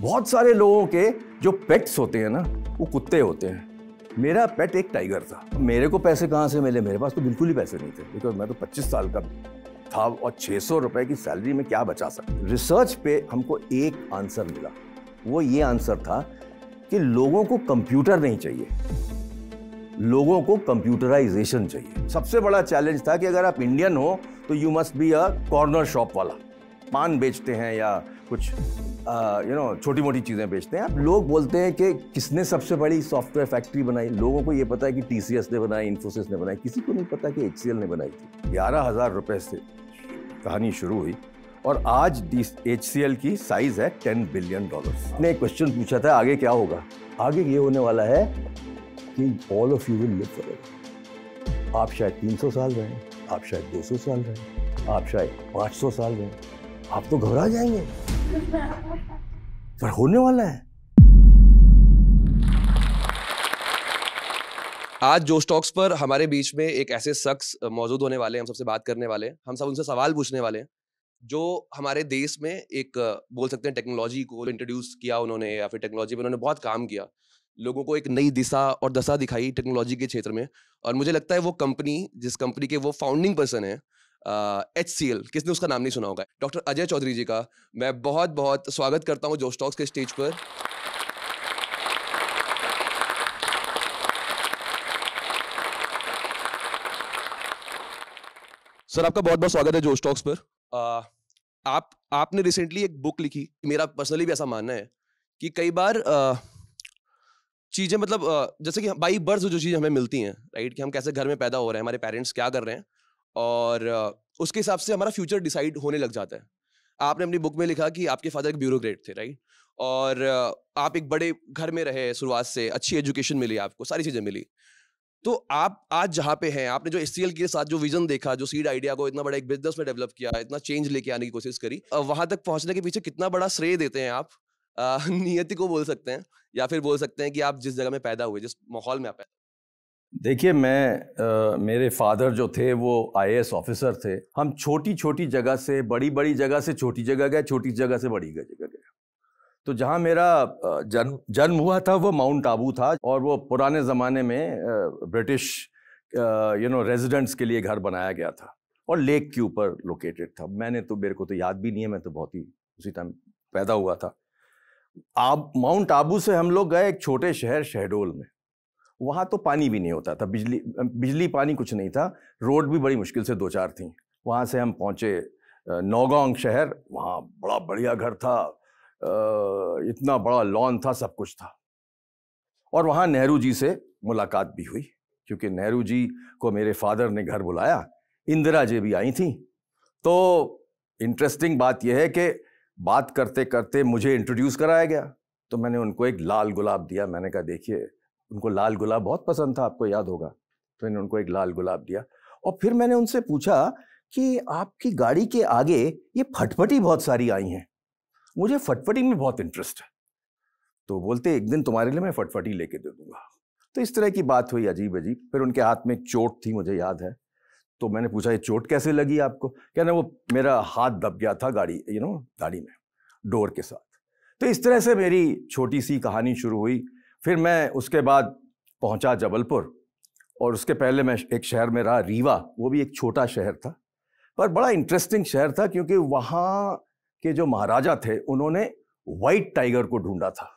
बहुत सारे लोगों के जो पेट्स होते हैं ना वो कुत्ते होते हैं मेरा पेट एक टाइगर था मेरे को पैसे कहाँ से मिले मेरे पास तो बिल्कुल ही पैसे नहीं थे बिकॉज मैं तो 25 साल का था और 600 सौ रुपये की सैलरी में क्या बचा सकता रिसर्च पे हमको एक आंसर मिला वो ये आंसर था कि लोगों को कंप्यूटर नहीं चाहिए लोगों को कंप्यूटराइजेशन चाहिए सबसे बड़ा चैलेंज था कि अगर आप इंडियन हो तो you must be a corner shop वाला पान बेचते हैं या कुछ यू नो छोटी मोटी चीज़ें बेचते हैं आप लोग बोलते हैं कि किसने सबसे बड़ी सॉफ्टवेयर फैक्ट्री बनाई लोगों को ये पता है कि टी ने बनाई इन्फोसिस ने बनाई किसी को नहीं पता कि एच ने बनाई थी ग्यारह हज़ार रुपये से कहानी शुरू हुई और आज एच की साइज है टेन बिलियन डॉलर ने एक क्वेश्चन पूछा था आगे क्या होगा आगे ये होने वाला है कि all of you will live for आप शायद 300 साल रहें आप शायद 200 साल रहें आप शायद 500 साल रहें आप तो घबरा जाएंगे पर होने वाला है आज जो स्टॉक्स पर हमारे बीच में एक ऐसे शख्स मौजूद होने वाले हैं हम सबसे बात करने वाले हैं हम सब उनसे सवाल पूछने वाले हैं जो हमारे देश में एक बोल सकते हैं टेक्नोलॉजी को इंट्रोड्यूस किया उन्होंने या फिर टेक्नोलॉजी में उन्होंने बहुत काम किया लोगों को एक नई दिशा और दशा दिखाई टेक्नोलॉजी के क्षेत्र में और मुझे लगता है वो कंपनी जिस कंपनी के वो फाउंडिंग पर्सन है एच सी एल किसने उसका नाम नहीं सुना होगा डॉक्टर अजय चौधरी जी का मैं बहुत बहुत स्वागत करता हूँ जो स्टॉक्स के स्टेज पर सर आपका बहुत बहुत स्वागत है जो स्टॉक्स पर आ, आप आपने रिसेंटली एक बुक लिखी मेरा पर्सनली भी ऐसा मानना है कि कई बार चीज़ें मतलब आ, जैसे कि बाई बर्थ जो चीज़ हमें मिलती हैं राइट कि हम कैसे घर में पैदा हो रहे हैं हमारे पेरेंट्स क्या कर रहे हैं और उसके हिसाब से हमारा फ्यूचर डिसाइड होने लग जाता है आपने अपनी बुक में लिखा कि आपके फादर एक ब्यूरोक्रेट थे राइट और आप एक बड़े घर में रहे शुरुआत से अच्छी एजुकेशन मिली आपको सारी चीज़ें मिली तो आप आज जहाँ पे हैं आपने जो एस के साथ जो विजन देखा जो सीड आइडिया को इतना बड़ा एक बिजनेस में डेवलप किया इतना चेंज लेके आने की कोशिश करी वहाँ तक पहुँचने के पीछे कितना बड़ा श्रेय देते हैं आप नियति को बोल सकते हैं या फिर बोल सकते हैं कि आप जिस जगह में पैदा हुए जिस माहौल में आप पैदा देखिए मैं आ, मेरे फादर जो थे वो आई ऑफिसर थे हम छोटी छोटी जगह से बड़ी बड़ी जगह से छोटी जगह गए छोटी जगह से बड़ी जगह गए तो जहाँ मेरा जन्म जन्म हुआ था वो माउंट आबू था और वो पुराने ज़माने में ब्रिटिश यू नो रेजिडेंट्स के लिए घर बनाया गया था और लेक के ऊपर लोकेटेड था मैंने तो मेरे को तो याद भी नहीं है मैं तो बहुत ही उसी टाइम पैदा हुआ था आब माउंट आबू से हम लोग गए एक छोटे शहर शहडोल में वहाँ तो पानी भी नहीं होता था बिजली बिजली पानी कुछ नहीं था रोड भी बड़ी मुश्किल से दो चार थी वहाँ से हम पहुँचे नौगांव शहर वहाँ बड़ा बढ़िया घर था इतना बड़ा लॉन था सब कुछ था और वहाँ नेहरू जी से मुलाकात भी हुई क्योंकि नेहरू जी को मेरे फादर ने घर बुलाया इंदिरा जी भी आई थी तो इंटरेस्टिंग बात यह है कि बात करते करते मुझे इंट्रोड्यूस कराया गया तो मैंने उनको एक लाल गुलाब दिया मैंने कहा देखिए उनको लाल गुलाब बहुत पसंद था आपको याद होगा तो मैंने उनको एक लाल गुलाब दिया और फिर मैंने उनसे पूछा कि आपकी गाड़ी के आगे ये फटफटी बहुत सारी आई हैं मुझे फटफटी में बहुत इंटरेस्ट है तो बोलते एक दिन तुम्हारे लिए मैं फटफटी लेके दे दूंगा तो इस तरह की बात हुई अजीब अजीब फिर उनके हाथ में एक चोट थी मुझे याद है तो मैंने पूछा ये चोट कैसे लगी आपको क्या ना वो मेरा हाथ दब गया था गाड़ी यू नो गाड़ी में डोर के साथ तो इस तरह से मेरी छोटी सी कहानी शुरू हुई फिर मैं उसके बाद पहुंचा जबलपुर और उसके पहले मैं एक शहर में रहा रीवा वो भी एक छोटा शहर था पर बड़ा इंटरेस्टिंग शहर था क्योंकि वहाँ के जो महाराजा थे उन्होंने वाइट टाइगर को ढूंढा था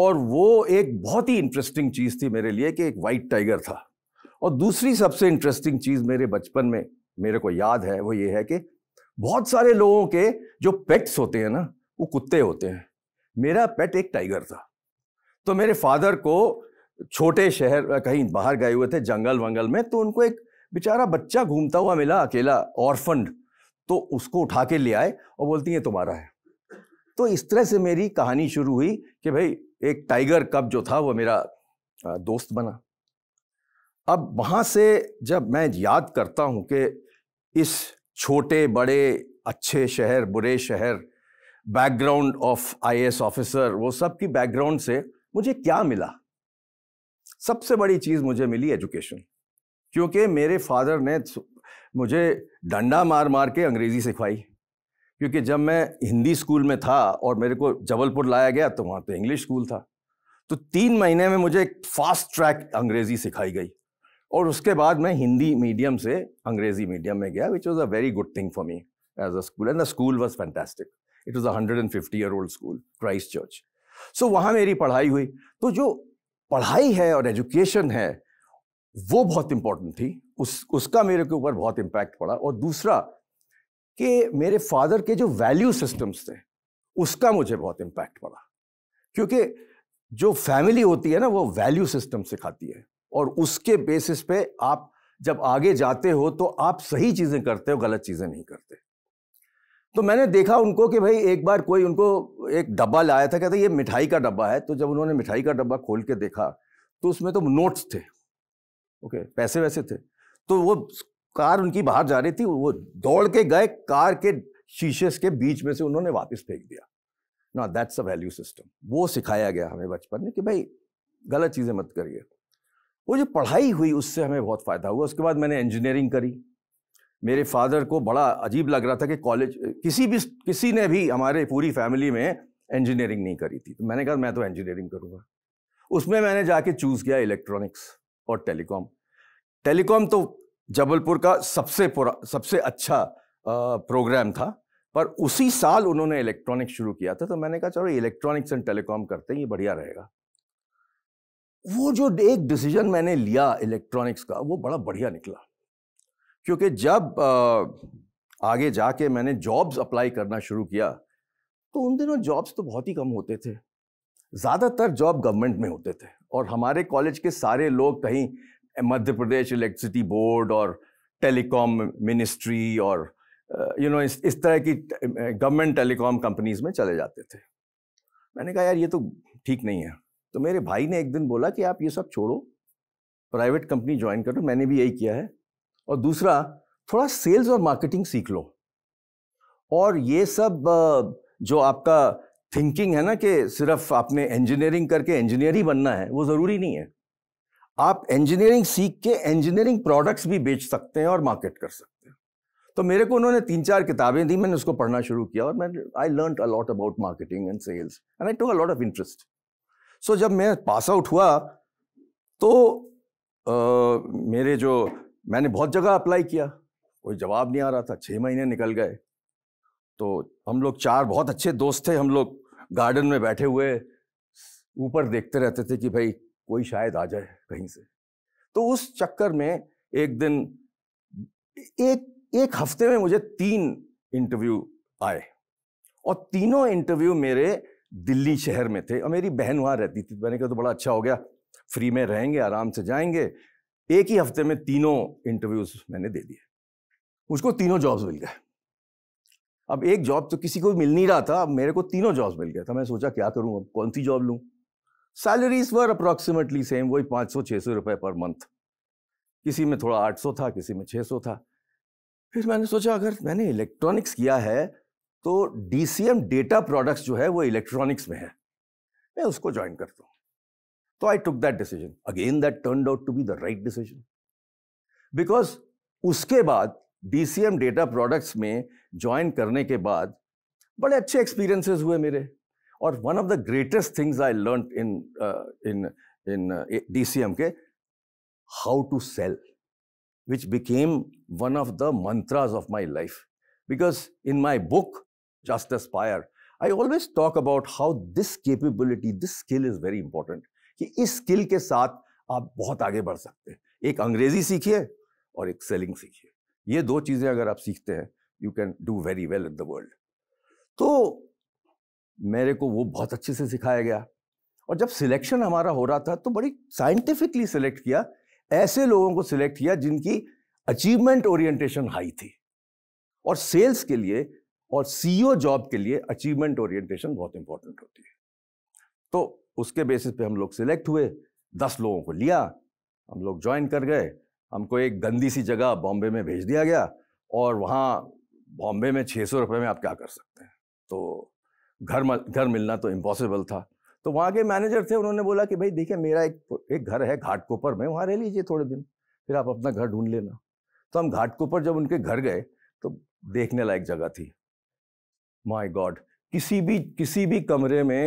और वो एक बहुत ही इंटरेस्टिंग चीज़ थी मेरे लिए कि एक वाइट टाइगर था और दूसरी सबसे इंटरेस्टिंग चीज़ मेरे बचपन में मेरे को याद है वो ये है कि बहुत सारे लोगों के जो पेट्स होते हैं ना वो कुत्ते होते हैं मेरा पेट एक टाइगर था तो मेरे फादर को छोटे शहर कहीं बाहर गए हुए थे जंगल वंगल में तो उनको एक बेचारा बच्चा घूमता हुआ मिला अकेला ऑर्फंड तो उसको उठा के ले आए और बोलती है तुम्हारा है तो इस तरह से मेरी कहानी शुरू हुई कि भाई एक टाइगर कब जो था वो मेरा दोस्त बना अब वहाँ से जब मैं याद करता हूँ कि इस छोटे बड़े अच्छे शहर बुरे शहर बैकग्राउंड ऑफ आईएएस ऑफिसर वो सब की बैकग्राउंड से मुझे क्या मिला सबसे बड़ी चीज़ मुझे मिली एजुकेशन क्योंकि मेरे फादर ने मुझे डंडा मार मार के अंग्रेज़ी सिखवाई क्योंकि जब मैं हिंदी स्कूल में था और मेरे को जबलपुर लाया गया तो वहाँ पे इंग्लिश स्कूल था तो तीन महीने में मुझे एक फास्ट ट्रैक अंग्रेज़ी सिखाई गई और उसके बाद मैं हिंदी मीडियम से अंग्रेज़ी मीडियम में गया which was a very good thing for me as a school and the school was fantastic it was a hundred and fifty year old school Christ church so so, वहाँ मेरी पढ़ाई हुई तो जो पढ़ाई है और एजुकेशन है वो बहुत इम्पोर्टेंट थी उस उसका मेरे के ऊपर बहुत इम्पैक्ट पड़ा और दूसरा कि मेरे फादर के जो वैल्यू सिस्टम्स थे उसका मुझे बहुत इम्पैक्ट पड़ा क्योंकि जो फैमिली होती है ना वो वैल्यू सिस्टम सिखाती है और उसके बेसिस पे आप जब आगे जाते हो तो आप सही चीज़ें करते हो गलत चीज़ें नहीं करते तो मैंने देखा उनको कि भाई एक बार कोई उनको एक डब्बा लाया था कहते ये मिठाई का डब्बा है तो जब उन्होंने मिठाई का डब्बा खोल के देखा तो उसमें तो नोट्स थे ओके पैसे वैसे थे तो वो कार उनकी बाहर जा रही थी वो दौड़ के गए कार के शीशे के बीच में से उन्होंने वापस फेंक दिया ना दैट्स अ वैल्यू सिस्टम वो सिखाया गया हमें बचपन में कि भाई गलत चीज़ें मत करिए वो जो पढ़ाई हुई उससे हमें बहुत फ़ायदा हुआ उसके बाद मैंने इंजीनियरिंग करी मेरे फादर को बड़ा अजीब लग रहा था कि कॉलेज किसी भी किसी ने भी हमारे पूरी फैमिली में इंजीनियरिंग नहीं करी थी तो मैंने कहा मैं तो इंजीनियरिंग करूँगा उसमें मैंने जाके चूज़ किया इलेक्ट्रॉनिक्स और टेलीकॉम टेलीकॉम तो जबलपुर का सबसे पुरा सबसे अच्छा आ, प्रोग्राम था पर उसी साल उन्होंने इलेक्ट्रॉनिक्स शुरू किया था तो मैंने कहा चलो इलेक्ट्रॉनिक्स एंड टेलीकॉम करते हैं ये बढ़िया रहेगा वो जो एक डिसीजन मैंने लिया इलेक्ट्रॉनिक्स का वो बड़ा बढ़िया निकला क्योंकि जब आगे जाके मैंने जॉब्स अप्लाई करना शुरू किया तो उन दिनों जॉब्स तो बहुत ही कम होते थे ज़्यादातर जॉब गवर्नमेंट में होते थे और हमारे कॉलेज के सारे लोग कहीं मध्य प्रदेश इलेक्ट्रिसिटी बोर्ड और टेलीकॉम मिनिस्ट्री और यू नो इस इस तरह की गवर्नमेंट टेलीकॉम कंपनीज में चले जाते थे मैंने कहा यार ये तो ठीक नहीं है तो मेरे भाई ने एक दिन बोला कि आप ये सब छोड़ो प्राइवेट कंपनी ज्वाइन करो मैंने भी यही किया है और दूसरा थोड़ा सेल्स और मार्केटिंग सीख लो और ये सब जो आपका थिंकिंग है ना कि सिर्फ आपने इंजीनियरिंग करके इंजीनियर ही बनना है वो ज़रूरी नहीं है आप इंजीनियरिंग सीख के इंजीनियरिंग प्रोडक्ट्स भी बेच सकते हैं और मार्केट कर सकते हैं तो मेरे को उन्होंने तीन चार किताबें दी मैंने उसको पढ़ना शुरू किया और मैं I learn a lot about marketing and sales and I to a lot of interest so जब मैं पास आउट हुआ तो Uh, मेरे जो मैंने बहुत जगह अप्लाई किया कोई जवाब नहीं आ रहा था छः महीने निकल गए तो हम लोग चार बहुत अच्छे दोस्त थे हम लोग गार्डन में बैठे हुए ऊपर देखते रहते थे कि भाई कोई शायद आ जाए कहीं से तो उस चक्कर में एक दिन एक एक हफ्ते में मुझे तीन इंटरव्यू आए और तीनों इंटरव्यू मेरे दिल्ली शहर में थे और मेरी बहन वहाँ रहती थी तो मैंने कहा तो बड़ा अच्छा हो गया फ्री में रहेंगे आराम से जाएंगे एक ही हफ्ते में तीनों इंटरव्यूज मैंने दे दिए मुझको तीनों जॉब्स मिल गए अब एक जॉब तो किसी को मिल नहीं रहा था अब मेरे को तीनों जॉब्स मिल गया था तो मैं सोचा क्या करूँ अब कौन सी जॉब लूँ सैलरीज वर अप्रोक्सीमेटली सेम वही पाँच सौ छः सौ रुपये पर मंथ किसी में थोड़ा आठ सौ था किसी में छः सौ था फिर मैंने सोचा अगर मैंने इलेक्ट्रॉनिक्स किया है तो D C M data products जो है वो इलेक्ट्रॉनिक्स में है मैं उसको ज्वाइन करता हूँ So I took that decision. Again, that turned out to be the right decision. Because उसके बाद DCM data products में join करने के बाद बड़े अच्छे experiences हुए मेरे और one of the greatest things I learn in in in uh, DCM के how to sell, which became one of the mantras of my life. Because in my book, Just Aspire, I always talk about how this capability, this skill is very important. कि इस skill के साथ आप बहुत आगे बढ़ सकते हैं एक अंग्रेजी सीखिए और एक सेलिंग सीखिए ये दो चीज़ें अगर आप सीखते हैं you can do very well in the world तो मेरे को वो बहुत अच्छे से सिखाया गया और जब सिलेक्शन हमारा हो रहा था तो बड़ी साइंटिफिकली सिलेक्ट किया ऐसे लोगों को सिलेक्ट किया जिनकी अचीवमेंट ओरिएंटेशन हाई थी और सेल्स के लिए और सीईओ जॉब e के लिए अचीवमेंट ओरिएंटेशन बहुत इंपॉर्टेंट होती है तो उसके बेसिस पे हम लोग सिलेक्ट हुए दस लोगों को लिया हम लोग ज्वाइन कर गए हमको एक गंदी सी जगह बॉम्बे में भेज दिया गया और वहाँ बॉम्बे में छः सौ रुपये में आप क्या कर सकते हैं तो घर घर मिलना तो इम्पॉसिबल था तो वहाँ के मैनेजर थे उन्होंने बोला कि भाई देखिए मेरा एक एक घर है घाटकोपर में वहाँ रह लीजिए थोड़े दिन फिर आप अपना घर ढूंढ लेना तो हम घाटकोपर जब उनके घर गए तो देखने लायक जगह थी माई गॉड किसी भी किसी भी कमरे में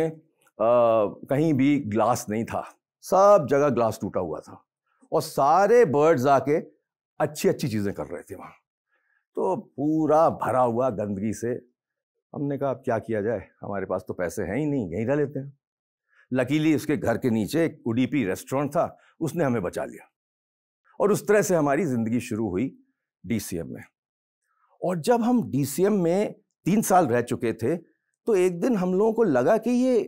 कहीं भी ग्लास नहीं था सब जगह ग्लास टूटा हुआ था और सारे बर्ड्स आके अच्छी अच्छी चीज़ें कर रहे थे वहाँ तो पूरा भरा हुआ गंदगी से हमने कहा अब क्या किया जाए हमारे पास तो पैसे हैं ही नहीं यहीं रह लेते हैं लकीली उसके घर के नीचे एक उडीपी रेस्टोरेंट था उसने हमें बचा लिया और उस तरह से हमारी ज़िंदगी शुरू हुई डीसीएम में और जब हम डीसीएम में तीन साल रह चुके थे तो एक दिन हम लोगों को लगा कि ये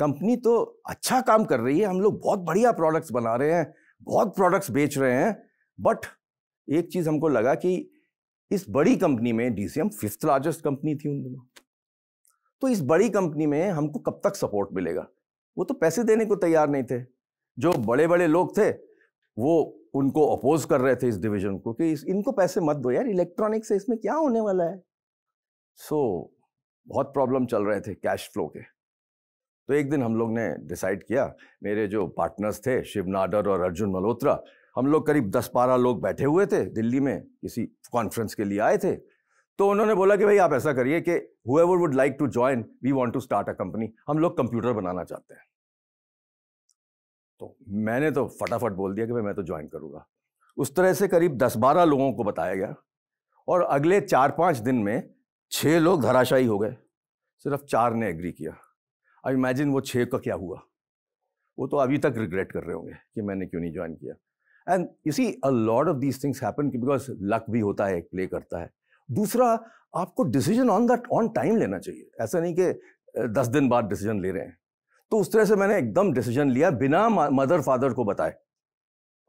कंपनी तो अच्छा काम कर रही है हम लोग बहुत बढ़िया प्रोडक्ट्स बना रहे हैं बहुत प्रोडक्ट्स बेच रहे हैं बट एक चीज़ हमको लगा कि इस बड़ी कंपनी में डीसीएम फिफ्थ लार्जेस्ट कंपनी थी उन दिनों तो इस बड़ी कंपनी में हमको कब तक सपोर्ट मिलेगा वो तो पैसे देने को तैयार नहीं थे जो बड़े बड़े लोग थे वो उनको अपोज कर रहे थे इस डिवीजन को कि इस, इनको पैसे मत दो यार इलेक्ट्रॉनिक्स से इसमें क्या होने वाला है सो so, बहुत प्रॉब्लम चल रहे थे कैश फ्लो के तो एक दिन हम लोग ने डिसाइड किया मेरे जो पार्टनर्स थे शिव नाडर और अर्जुन मल्होत्रा हम लोग करीब दस बारह लोग बैठे हुए थे दिल्ली में किसी कॉन्फ्रेंस के लिए आए थे तो उन्होंने बोला कि भाई आप ऐसा करिए कि ever would like to join we want to start a company हम लोग कंप्यूटर बनाना चाहते हैं तो मैंने तो फटाफट बोल दिया कि भाई मैं तो ज्वाइन करूँगा उस तरह से करीब दस बारह लोगों को बताया गया और अगले चार पाँच दिन में छः लोग धराशायी हो गए सिर्फ चार ने एग्री किया अब इमेजिन वो छः का क्या हुआ वो तो अभी तक रिग्रेट कर रहे होंगे कि मैंने क्यों नहीं ज्वाइन किया एंड इसी a lot of these things happen because luck भी होता है प्ले करता है दूसरा आपको decision on that on time लेना चाहिए ऐसा नहीं कि दस दिन बाद डिसीजन ले रहे हैं तो उस तरह से मैंने एकदम डिसीजन लिया बिना मदर फादर को बताए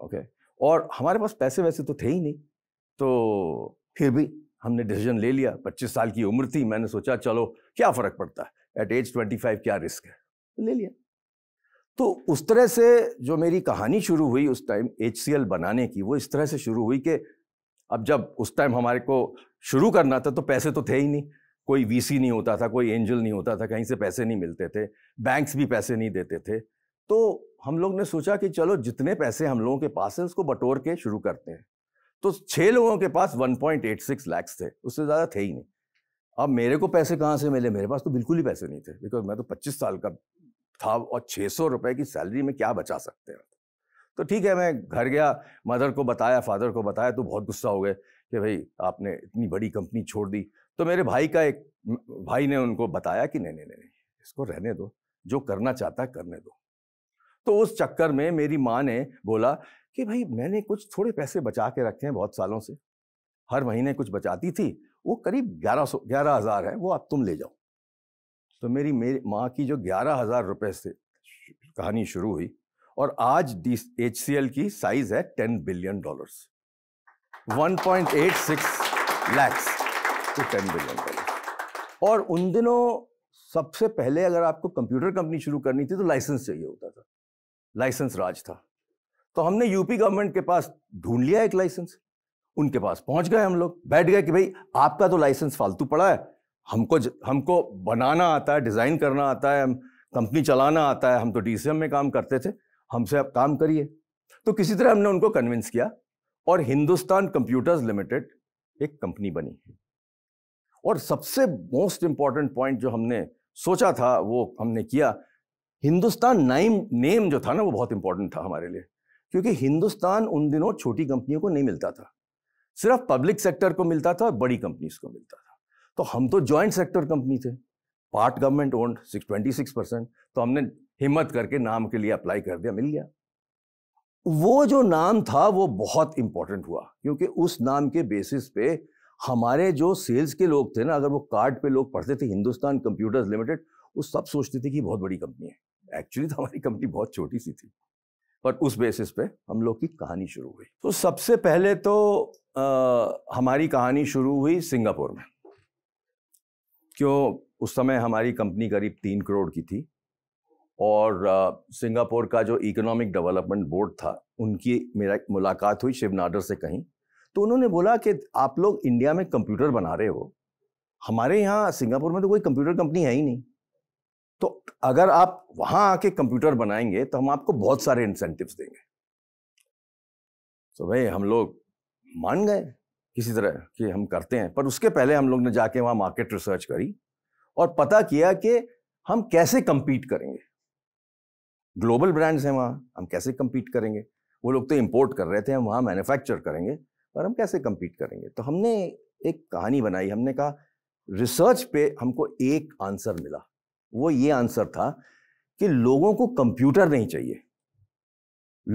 ओके okay? और हमारे पास पैसे वैसे तो थे ही नहीं तो फिर भी हमने डिसीजन ले लिया पच्चीस साल की उम्र थी मैंने सोचा चलो क्या फ़र्क पड़ता है एट एज ट्वेंटी फाइव क्या रिस्क है तो ले लिया तो उस तरह से जो मेरी कहानी शुरू हुई उस टाइम एच बनाने की वो इस तरह से शुरू हुई कि अब जब उस टाइम हमारे को शुरू करना था तो पैसे तो थे ही नहीं कोई वीसी नहीं होता था कोई एंजल नहीं होता था कहीं से पैसे नहीं मिलते थे बैंक्स भी पैसे नहीं देते थे तो हम लोग ने सोचा कि चलो जितने पैसे हम लोगों के पास है उसको बटोर के शुरू करते हैं तो छः लोगों के पास 1.86 लाख थे उससे ज़्यादा थे ही नहीं अब मेरे को पैसे कहाँ से मिले मेरे पास तो बिल्कुल ही पैसे नहीं थे बिकॉज मैं तो पच्चीस साल का था और छः सौ रुपये की सैलरी में क्या बचा सकते हैं तो ठीक है मैं घर गया मदर को बताया फादर को बताया तो बहुत गुस्सा हो गए कि भाई आपने इतनी बड़ी कंपनी छोड़ दी तो मेरे भाई का एक भाई ने उनको बताया कि नहीं नहीं नहीं इसको रहने दो जो करना चाहता है करने दो तो उस चक्कर में मेरी माँ ने बोला कि भाई मैंने कुछ थोड़े पैसे बचा के रखे हैं बहुत सालों से हर महीने कुछ बचाती थी वो करीब ग्यारह सौ ग्यारह हज़ार है वो आप तुम ले जाओ तो मेरी मेरी माँ की जो ग्यारह हज़ार रुपये से कहानी शुरू हुई और आज डी एच सी एल की साइज है ten billion dollars six lakhs to ten billion dollar और उन दिनों सबसे पहले अगर आपको कंप्यूटर कंपनी शुरू करनी थी तो लाइसेंस चाहिए होता था लाइसेंस राज था तो हमने यूपी गवर्नमेंट के पास ढूंढ लिया एक लाइसेंस उनके पास पहुंच गए हम लोग बैठ गए कि भाई आपका तो लाइसेंस फालतू पड़ा है हमको हमको बनाना आता है डिज़ाइन करना आता है हम कंपनी चलाना आता है हम तो डी में काम करते थे हमसे आप काम करिए तो किसी तरह हमने उनको कन्विंस किया और हिंदुस्तान कंप्यूटर्स लिमिटेड एक कंपनी बनी और सबसे मोस्ट इम्पॉर्टेंट पॉइंट जो हमने सोचा था वो हमने किया हिंदुस्तान नाइम नेम जो था ना वो बहुत इंपॉर्टेंट था हमारे लिए क्योंकि हिंदुस्तान उन दिनों छोटी कंपनियों को नहीं मिलता था सिर्फ पब्लिक सेक्टर को मिलता था और बड़ी कंपनीज को मिलता था तो हम तो ज्वाइंट सेक्टर कंपनी थे part government owned six twenty six percent तो हमने हिम्मत करके नाम के लिए अप्लाई कर दिया मिल गया वो जो नाम था वो बहुत इंपॉर्टेंट हुआ क्योंकि उस नाम के बेसिस पे हमारे जो सेल्स के लोग थे ना अगर वो कार्ड पे लोग पढ़ते थे हिंदुस्तान कंप्यूटर्स लिमिटेड वो सब सोचते थे कि बहुत बड़ी कंपनी है एक्चुअली तो हमारी कंपनी बहुत छोटी सी थी पर उस बेसिस पे हम लोग की कहानी शुरू हुई तो सबसे पहले तो आ, हमारी कहानी शुरू हुई सिंगापुर में क्यों उस समय हमारी कंपनी करीब तीन करोड़ की थी और सिंगापुर का जो इकोनॉमिक डेवलपमेंट बोर्ड था उनकी मेरा मुलाकात हुई शिवनाडर से कहीं तो उन्होंने बोला कि आप लोग इंडिया में कंप्यूटर बना रहे हो हमारे यहाँ सिंगापुर में तो कोई कंप्यूटर कंपनी है ही नहीं तो अगर आप वहां आके कंप्यूटर बनाएंगे तो हम आपको बहुत सारे इंसेंटिव्स देंगे तो भाई हम लोग मान गए किसी तरह कि हम करते हैं पर उसके पहले हम लोग ने जाके वहाँ मार्केट रिसर्च करी और पता किया कि हम कैसे कम्पीट करेंगे ग्लोबल ब्रांड्स हैं वहाँ हम कैसे कंपीट करेंगे वो लोग तो इम्पोर्ट कर रहे थे हम वहाँ मैन्युफैक्चर करेंगे पर हम कैसे कंपीट करेंगे तो हमने एक कहानी बनाई हमने कहा रिसर्च पे हमको एक आंसर मिला वो ये आंसर था कि लोगों को कंप्यूटर नहीं चाहिए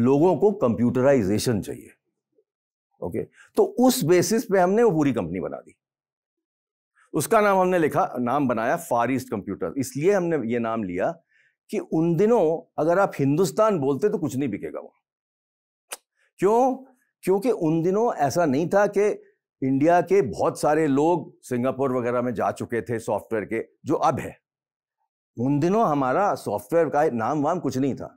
लोगों को कंप्यूटराइजेशन चाहिए ओके तो उस बेसिस पे हमने वो पूरी कंपनी बना दी उसका नाम हमने लिखा नाम बनाया फार ईस्ट कंप्यूटर इसलिए हमने ये नाम लिया कि उन दिनों अगर आप हिंदुस्तान बोलते तो कुछ नहीं बिकेगा वहां क्यों क्योंकि उन दिनों ऐसा नहीं था कि इंडिया के बहुत सारे लोग सिंगापुर वगैरह में जा चुके थे सॉफ्टवेयर के जो अब है उन दिनों हमारा सॉफ्टवेयर का नाम वाम कुछ नहीं था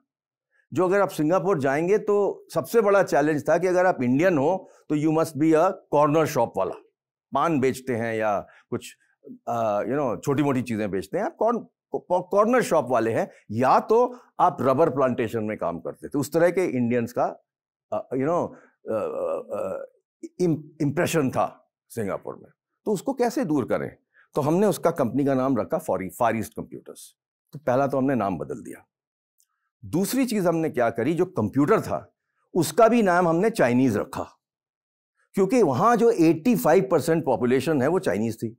जो अगर आप सिंगापुर जाएंगे तो सबसे बड़ा चैलेंज था कि अगर आप इंडियन हो तो you must be a corner shop वाला पान बेचते हैं या कुछ यू नो छोटी मोटी चीज़ें बेचते हैं आप कौन कॉर्नर शॉप वाले हैं या तो आप रबर प्लांटेशन में काम करते थे उस तरह के इंडियंस का यू नो इम्प्रेशन था सिंगापुर में तो उसको कैसे दूर करें तो हमने उसका कंपनी का नाम रखा फॉरी फार ईस्ट कंप्यूटर्स तो पहला तो हमने नाम बदल दिया दूसरी चीज़ हमने क्या करी जो कंप्यूटर था उसका भी नाम हमने चाइनीज़ रखा क्योंकि वहां जो 85 परसेंट पॉपुलेशन है वो चाइनीज़ थी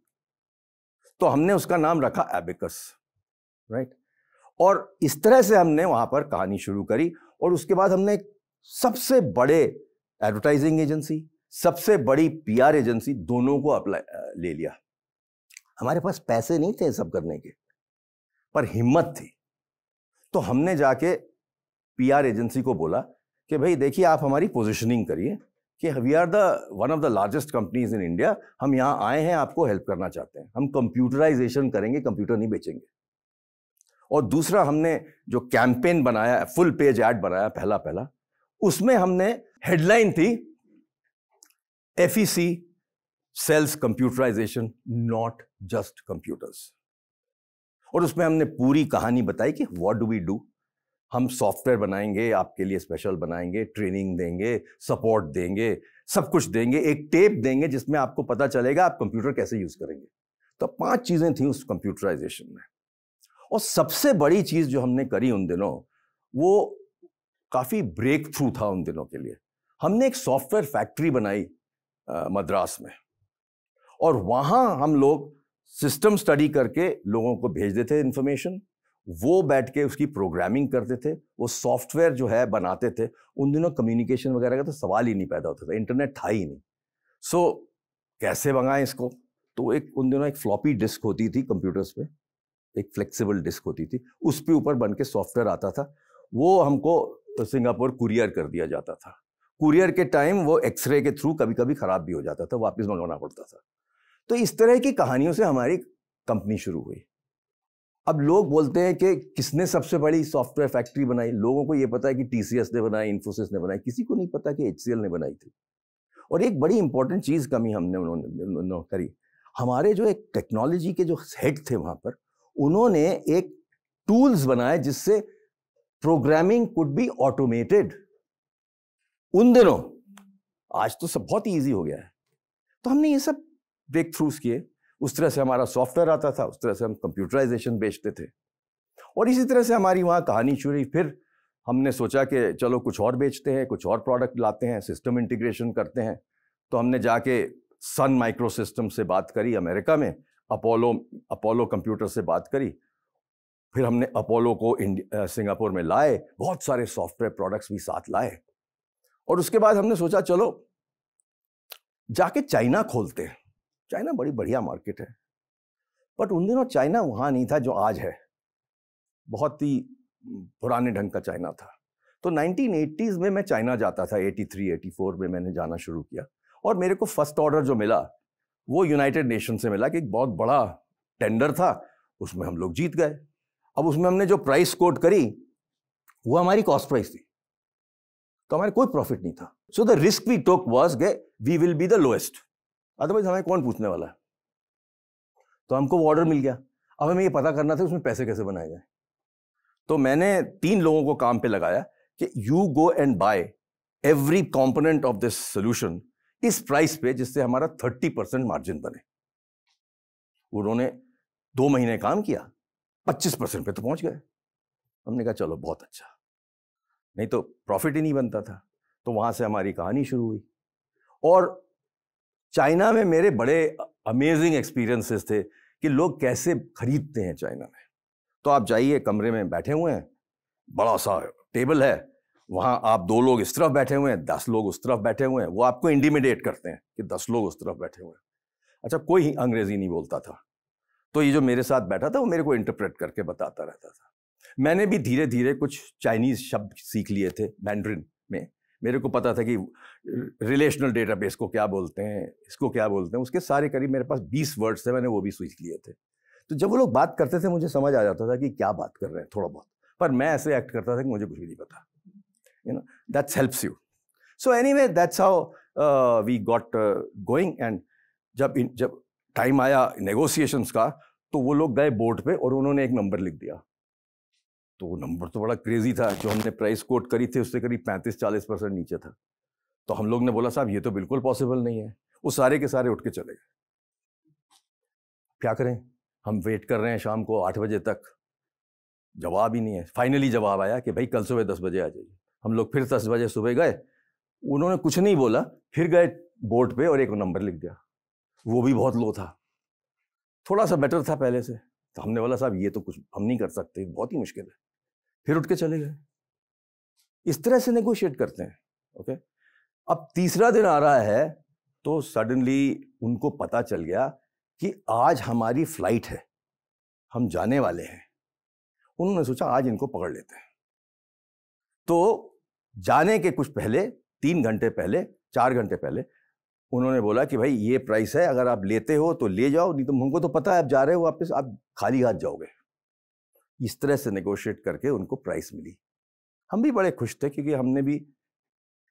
तो हमने उसका नाम रखा एबिकस राइट और इस तरह से हमने वहां पर कहानी शुरू करी और उसके बाद हमने सबसे बड़े एडवर्टाइजिंग एजेंसी सबसे बड़ी पीआर एजेंसी दोनों को अप्लाई ले लिया हमारे पास पैसे नहीं थे सब करने के पर हिम्मत थी तो हमने जाके पीआर एजेंसी को बोला कि भाई देखिए आप हमारी पोजीशनिंग करिए कि we are the one of the largest companies in India हम यहाँ आए हैं आपको हेल्प करना चाहते हैं हम कंप्यूटराइजेशन करेंगे कंप्यूटर नहीं बेचेंगे और दूसरा हमने जो कैंपेन बनाया फुल पेज एड बनाया पहला पहला उसमें हमने हेडलाइन थी F E C sales computerization not just computers और उसमें हमने पूरी कहानी बताई कि व्हाट डू वी डू हम सॉफ्टवेयर बनाएंगे आपके लिए स्पेशल बनाएंगे ट्रेनिंग देंगे सपोर्ट देंगे सब कुछ देंगे एक टेप देंगे जिसमें आपको पता चलेगा आप कंप्यूटर कैसे यूज करेंगे तो पांच चीजें थी उस कंप्यूटराइजेशन में और सबसे बड़ी चीज जो हमने करी उन दिनों वो काफी ब्रेक थ्रू था उन दिनों के लिए हमने एक सॉफ्टवेयर फैक्ट्री बनाई मद्रास में और वहाँ हम लोग सिस्टम स्टडी करके लोगों को भेज देते थे इन्फॉर्मेशन वो बैठ के उसकी प्रोग्रामिंग करते थे वो सॉफ्टवेयर जो है बनाते थे उन दिनों कम्युनिकेशन वगैरह का तो सवाल ही नहीं पैदा होता था इंटरनेट था ही नहीं सो so, कैसे मंगाएं इसको तो एक उन दिनों एक फ्लॉपी डिस्क होती थी कंप्यूटर्स पे एक फ्लेक्सिबल डिस्क होती थी उस पर ऊपर बन के सॉफ्टवेयर आता था वो हमको सिंगापुर कुरियर कर दिया जाता था कुरियर के टाइम वो एक्सरे के थ्रू कभी कभी ख़राब भी हो जाता था वापस मंगवाना पड़ता था तो इस तरह की कहानियों से हमारी कंपनी शुरू हुई अब लोग बोलते हैं कि किसने सबसे बड़ी सॉफ्टवेयर फैक्ट्री बनाई लोगों को यह पता है कि टीसीएस ने बनाई इन्फोसिस ने बनाई किसी को नहीं पता कि एच ने बनाई थी और एक बड़ी इंपॉर्टेंट चीज़ कमी हमने उन्होंने करी हमारे जो एक टेक्नोलॉजी के जो हेड थे वहां पर उन्होंने एक टूल्स बनाए जिससे प्रोग्रामिंग कुड बी ऑटोमेटेड उन दिनों आज तो सब बहुत ईजी हो गया है तो हमने ये सब ब्रेक थ्रूज किए उस तरह से हमारा सॉफ्टवेयर आता था उस तरह से हम कंप्यूटराइजेशन बेचते थे और इसी तरह से हमारी वहाँ कहानी शुरू फिर हमने सोचा कि चलो कुछ और बेचते हैं कुछ और प्रोडक्ट लाते हैं सिस्टम इंटीग्रेशन करते हैं तो हमने जाके सन माइक्रो सिस्टम से बात करी अमेरिका में अपोलो अपोलो कंप्यूटर से बात करी फिर हमने अपोलो को सिंगापुर में लाए बहुत सारे सॉफ्टवेयर प्रोडक्ट्स भी साथ लाए और उसके बाद हमने सोचा चलो जाके चाइना खोलते हैं चाइना बड़ी बढ़िया मार्केट है बट उन दिनों चाइना वहाँ नहीं था जो आज है बहुत ही पुराने ढंग का चाइना था तो 1980s में मैं चाइना जाता था 83 84 में मैंने जाना शुरू किया और मेरे को फर्स्ट ऑर्डर जो मिला वो यूनाइटेड नेशन से मिला कि एक बहुत बड़ा टेंडर था उसमें हम लोग जीत गए अब उसमें हमने जो प्राइस कोट करी वो हमारी कॉस्ट प्राइस थी तो हमारे कोई प्रॉफिट नहीं था so the risk we took was they we will be the lowest otherwise हमें कौन पूछने वाला है तो हमको वो ऑर्डर मिल गया अब हमें ये पता करना था उसमें पैसे कैसे बनाए जाए तो मैंने तीन लोगों को काम पे लगाया कि you go and buy every component of this solution इस प्राइस पे जिससे हमारा थर्टी परसेंट मार्जिन बने उन्होंने दो महीने काम किया पच्चीस परसेंट पे तो पहुंच गए हमने कहा चलो बहुत अच्छा नहीं तो प्रॉफिट ही नहीं बनता था तो वहां से हमारी कहानी शुरू हुई और चाइना में मेरे बड़े अमेजिंग एक्सपीरियंसेस थे कि लोग कैसे खरीदते हैं चाइना में तो आप जाइए कमरे में बैठे हुए हैं बड़ा सा टेबल है वहाँ आप दो लोग इस तरफ बैठे हुए हैं दस लोग उस तरफ बैठे हुए हैं वो आपको इंडिमिडेट करते हैं कि दस लोग उस तरफ बैठे हुए हैं अच्छा कोई अंग्रेज़ी नहीं बोलता था तो ये जो मेरे साथ बैठा था वो मेरे को इंटरप्रेट करके बताता रहता था मैंने भी धीरे धीरे कुछ चाइनीज़ शब्द सीख लिए थे मैंड्रिन में मेरे को पता था कि रिलेशनल डेटाबेस को क्या बोलते हैं इसको क्या बोलते हैं उसके सारे करीब मेरे पास बीस वर्ड्स थे मैंने वो भी सीख लिए थे तो जब वो लोग बात करते थे मुझे समझ आ जाता था कि क्या बात कर रहे हैं थोड़ा बहुत पर मैं ऐसे एक्ट करता था कि मुझे कुछ भी नहीं पता you know that's helps you so anyway that's how we got going and जब इन, जब टाइम आया नेगोशिएशंस का तो वो लोग गए बोर्ड पे और उन्होंने एक नंबर लिख दिया तो नंबर तो बड़ा क्रेजी था जो हमने प्राइस कोट करी थी उससे करीब पैंतीस चालीस परसेंट नीचे था तो हम लोग ने बोला साहब ये तो बिल्कुल पॉसिबल नहीं है वो सारे के सारे उठ के चले गए क्या करें हम वेट कर रहे हैं शाम को आठ बजे तक जवाब ही नहीं है फाइनली जवाब आया कि भाई कल सुबह दस बजे आ जाइए हम लोग फिर दस बजे सुबह गए उन्होंने कुछ नहीं बोला फिर गए बोर्ड पे और एक नंबर लिख दिया वो भी बहुत लो था थोड़ा सा बेटर था पहले से तो हमने बोला साहब ये तो कुछ हम नहीं कर सकते बहुत ही मुश्किल है फिर उठ के चले गए इस तरह से नेगोशिएट करते हैं ओके अब तीसरा दिन आ रहा है तो सडनली उनको पता चल गया कि आज हमारी फ्लाइट है हम जाने वाले हैं उन्होंने सोचा आज इनको पकड़ लेते हैं तो जाने के कुछ पहले तीन घंटे पहले चार घंटे पहले उन्होंने बोला कि भाई ये प्राइस है अगर आप लेते हो तो ले जाओ नहीं तो हमको तो पता है आप जा रहे हो वापस आप खाली हाथ जाओगे इस तरह से नेगोशिएट करके उनको प्राइस मिली हम भी बड़े खुश थे क्योंकि हमने भी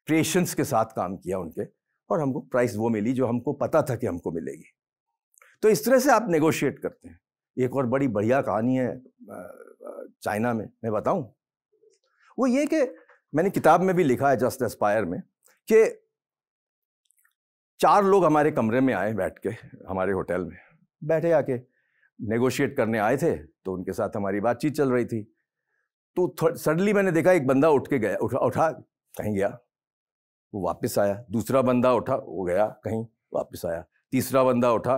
पेशेंस के साथ काम किया उनके और हमको प्राइस वो मिली जो हमको पता था कि हमको मिलेगी तो इस तरह से आप नेगोशिएट करते हैं एक और बड़ी बढ़िया कहानी है चाइना में मैं बताऊं वो ये कि मैंने किताब में भी लिखा है जस्ट एस्पायर में कि चार लोग हमारे कमरे में आए बैठ के हमारे होटल में बैठे आके नेगोशिएट करने आए थे तो उनके साथ हमारी बातचीत चल रही थी तो सडनली मैंने देखा एक बंदा उठ के गया उठा उठा कहीं गया वो वापस आया दूसरा बंदा उठा वो गया कहीं वापस आया तीसरा बंदा उठा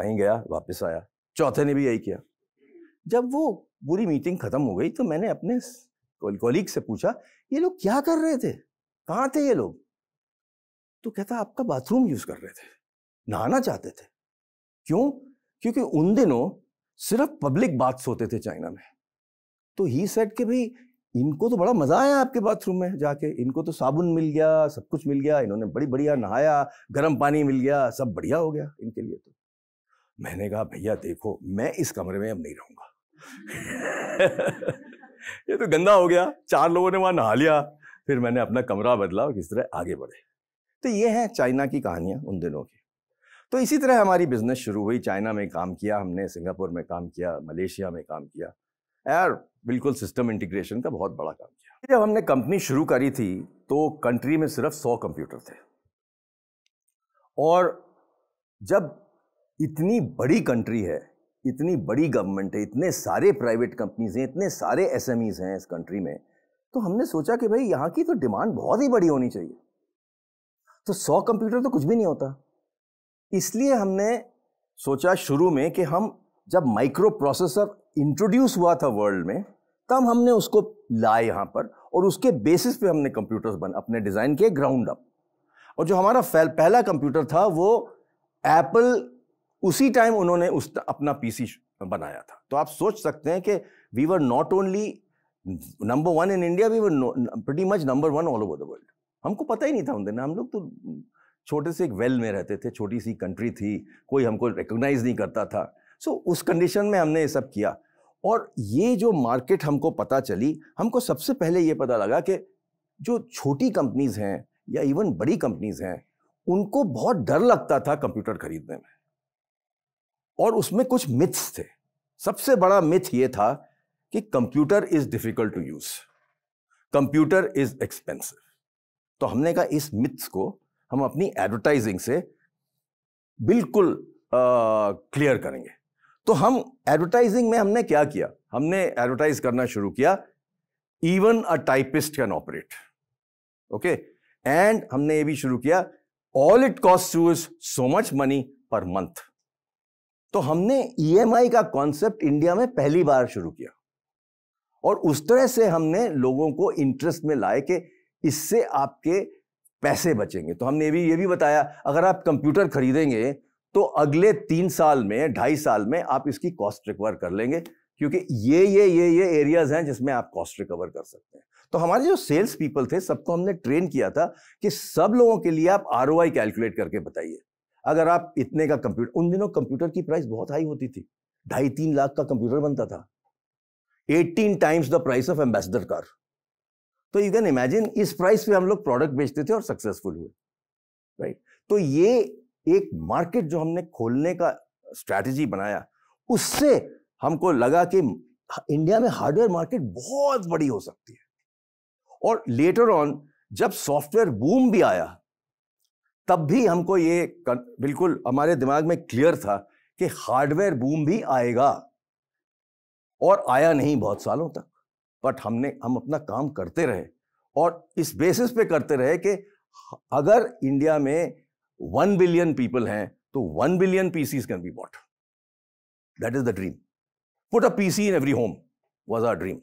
कहीं गया वापस आया चौथे ने भी यही किया जब वो पूरी मीटिंग ख़त्म हो गई तो मैंने अपने कॉलीग से पूछा ये लोग क्या कर रहे थे कहाँ थे ये लोग तो कहता आपका बाथरूम यूज़ कर रहे थे नहाना चाहते थे क्यों क्योंकि उन दिनों सिर्फ पब्लिक बाथ होते थे चाइना में तो ही सेट के भाई इनको तो बड़ा मज़ा आया आपके बाथरूम में जाके इनको तो साबुन मिल गया सब कुछ मिल गया इन्होंने बड़ी बढ़िया नहाया गर्म पानी मिल गया सब बढ़िया हो गया इनके लिए तो मैंने कहा भैया देखो मैं इस कमरे में अब नहीं रहूँगा ये तो गंदा हो गया चार लोगों ने वहाँ नहा लिया फिर मैंने अपना कमरा बदला और किस तरह आगे बढ़े तो ये है चाइना की कहानियाँ उन दिनों की तो इसी तरह हमारी बिजनेस शुरू हुई चाइना में काम किया हमने सिंगापुर में काम किया मलेशिया में काम किया यार बिल्कुल सिस्टम इंटीग्रेशन का बहुत बड़ा काम किया जब हमने कंपनी शुरू करी थी तो कंट्री में सिर्फ सौ कंप्यूटर थे और जब इतनी बड़ी कंट्री है इतनी बड़ी गवर्नमेंट है इतने सारे प्राइवेट कंपनीज हैं इतने सारे एस हैं इस कंट्री में तो हमने सोचा कि भाई यहाँ की तो डिमांड बहुत ही बड़ी होनी चाहिए तो सौ कंप्यूटर तो कुछ भी नहीं होता इसलिए हमने सोचा शुरू में कि हम जब माइक्रो प्रोसेसर इंट्रोड्यूस हुआ था वर्ल्ड में तब हमने उसको लाए यहाँ पर और उसके बेसिस पे हमने कंप्यूटर्स बन अपने डिज़ाइन किए ग्राउंड अप और जो हमारा पहला कंप्यूटर था वो एप्पल उसी टाइम उन्होंने उस अपना पीसी बनाया था तो आप सोच सकते हैं कि we were not only number one in India we were वेटी much number one all over the world हमको पता ही नहीं था उन दिन हम लोग तो छोटे से एक वेल में रहते थे छोटी सी कंट्री थी कोई हमको रिकोगनाइज नहीं करता था सो so, उस कंडीशन में हमने ये सब किया और ये जो मार्केट हमको पता चली हमको सबसे पहले ये पता लगा कि जो छोटी कंपनीज़ हैं या इवन बड़ी कंपनीज़ हैं उनको बहुत डर लगता था कंप्यूटर खरीदने में और उसमें कुछ मिथ्स थे सबसे बड़ा मिथ ये था कि computer is difficult to use computer is expensive तो हमने कहा इस मिथ्स को हम अपनी एडवर्टाइजिंग से बिल्कुल क्लियर करेंगे तो हम एडवर्टाइजिंग में हमने क्या किया हमने एडवर्टाइज करना शुरू किया even a typist can operate okay and हमने ये भी शुरू किया all it cost you is so much money per month तो हमने ईएमआई e का कॉन्सेप्ट इंडिया में पहली बार शुरू किया और उस तरह से हमने लोगों को इंटरेस्ट में लाए कि इससे आपके पैसे बचेंगे तो हमने भी ये भी बताया अगर आप कंप्यूटर खरीदेंगे तो अगले तीन साल में ढाई साल में आप इसकी कॉस्ट रिकवर कर लेंगे क्योंकि ये ये ये ये एरियाज हैं जिसमें आप कॉस्ट रिकवर कर सकते हैं तो हमारे जो सेल्स पीपल थे सबको हमने ट्रेन किया था कि सब लोगों के लिए आप आर कैलकुलेट करके बताइए अगर आप इतने का कंप्यूटर उन दिनों कंप्यूटर की प्राइस बहुत हाई होती थी ढाई तीन लाख का कंप्यूटर बनता था eighteen times the price of ambassador car so you can imagine इस प्राइस पे हम लोग प्रोडक्ट बेचते थे और सक्सेसफुल हुए राइट तो ये एक मार्केट जो हमने खोलने का स्ट्रैटेजी बनाया उससे हमको लगा कि इंडिया में हार्डवेयर मार्केट बहुत बड़ी हो सकती है और लेटर ऑन जब सॉफ्टवेयर बूम भी आया तब भी हमको ये बिल्कुल हमारे दिमाग में क्लियर था कि हार्डवेयर बूम भी आएगा और आया नहीं बहुत सालों तक बट हमने हम अपना काम करते रहे और इस बेसिस पे करते रहे कि अगर इंडिया में वन बिलियन पीपल हैं तो one billion PCs can be bought that is the dream put a PC in every home was our dream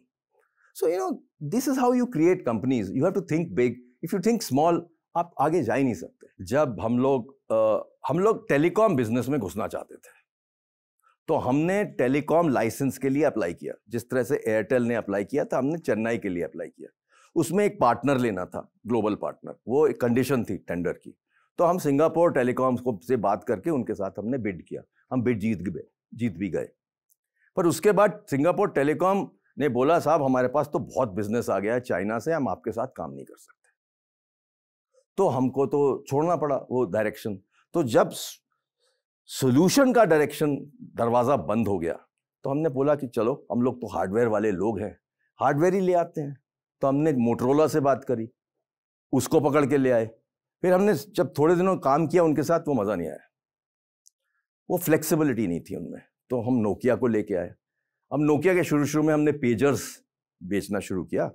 so you know this is how you create companies you have to think big if you think small आप आगे जा ही नहीं सकते जब हम लोग आ, हम लोग टेलीकॉम बिजनेस में घुसना चाहते थे तो हमने टेलीकॉम लाइसेंस के लिए अप्लाई किया जिस तरह से एयरटेल ने अप्लाई किया था हमने चेन्नई के लिए अप्लाई किया उसमें एक पार्टनर लेना था ग्लोबल पार्टनर वो एक कंडीशन थी टेंडर की तो हम सिंगापुर टेलीकॉम को से बात करके उनके साथ हमने बिड किया हम बिड जीत गए जीत भी गए पर उसके बाद सिंगापुर टेलीकॉम ने बोला साहब हमारे पास तो बहुत बिजनेस आ गया है चाइना से हम आपके साथ काम नहीं कर सकते तो हमको तो छोड़ना पड़ा वो डायरेक्शन तो जब सोल्यूशन का डायरेक्शन दरवाज़ा बंद हो गया तो हमने बोला कि चलो हम लोग तो हार्डवेयर वाले लोग हैं हार्डवेयर ही ले आते हैं तो हमने मोटरोला से बात करी उसको पकड़ के ले आए फिर हमने जब थोड़े दिनों काम किया उनके साथ वो मज़ा नहीं आया वो फ्लेक्सिबिलिटी नहीं थी उनमें तो हम नोकिया को लेके आए हम नोकिया के शुरू शुरू में हमने पेजर्स बेचना शुरू किया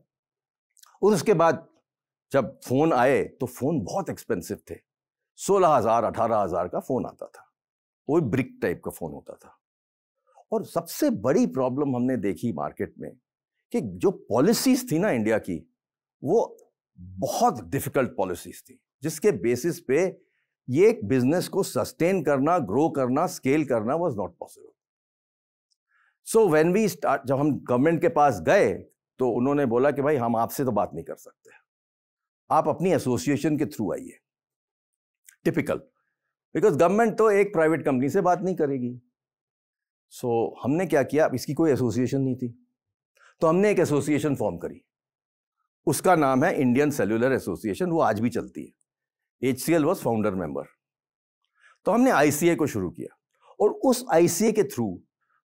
और उसके बाद जब फ़ोन आए तो फ़ोन बहुत एक्सपेंसिव थे सोलह हज़ार अठारह हज़ार का फ़ोन आता था वो ब्रिक टाइप का फ़ोन होता था और सबसे बड़ी प्रॉब्लम हमने देखी मार्केट में कि जो पॉलिसीज थी ना इंडिया की वो बहुत डिफिकल्ट पॉलिसीज थी जिसके बेसिस पे ये एक बिजनेस को सस्टेन करना ग्रो करना स्केल करना was not possible so when we start जब हम गवर्नमेंट के पास गए तो उन्होंने बोला कि भाई हम आपसे तो बात नहीं कर सकते आप अपनी एसोसिएशन के थ्रू आइए टिपिकल बिकॉज गवर्नमेंट तो एक प्राइवेट कंपनी से बात नहीं करेगी सो so, हमने क्या किया इसकी कोई एसोसिएशन नहीं थी तो हमने एक एसोसिएशन फॉर्म करी उसका नाम है इंडियन सेल्यूलर एसोसिएशन वो आज भी चलती है H C L was founder member तो हमने आई को शुरू किया और उस आई सी ए के थ्रू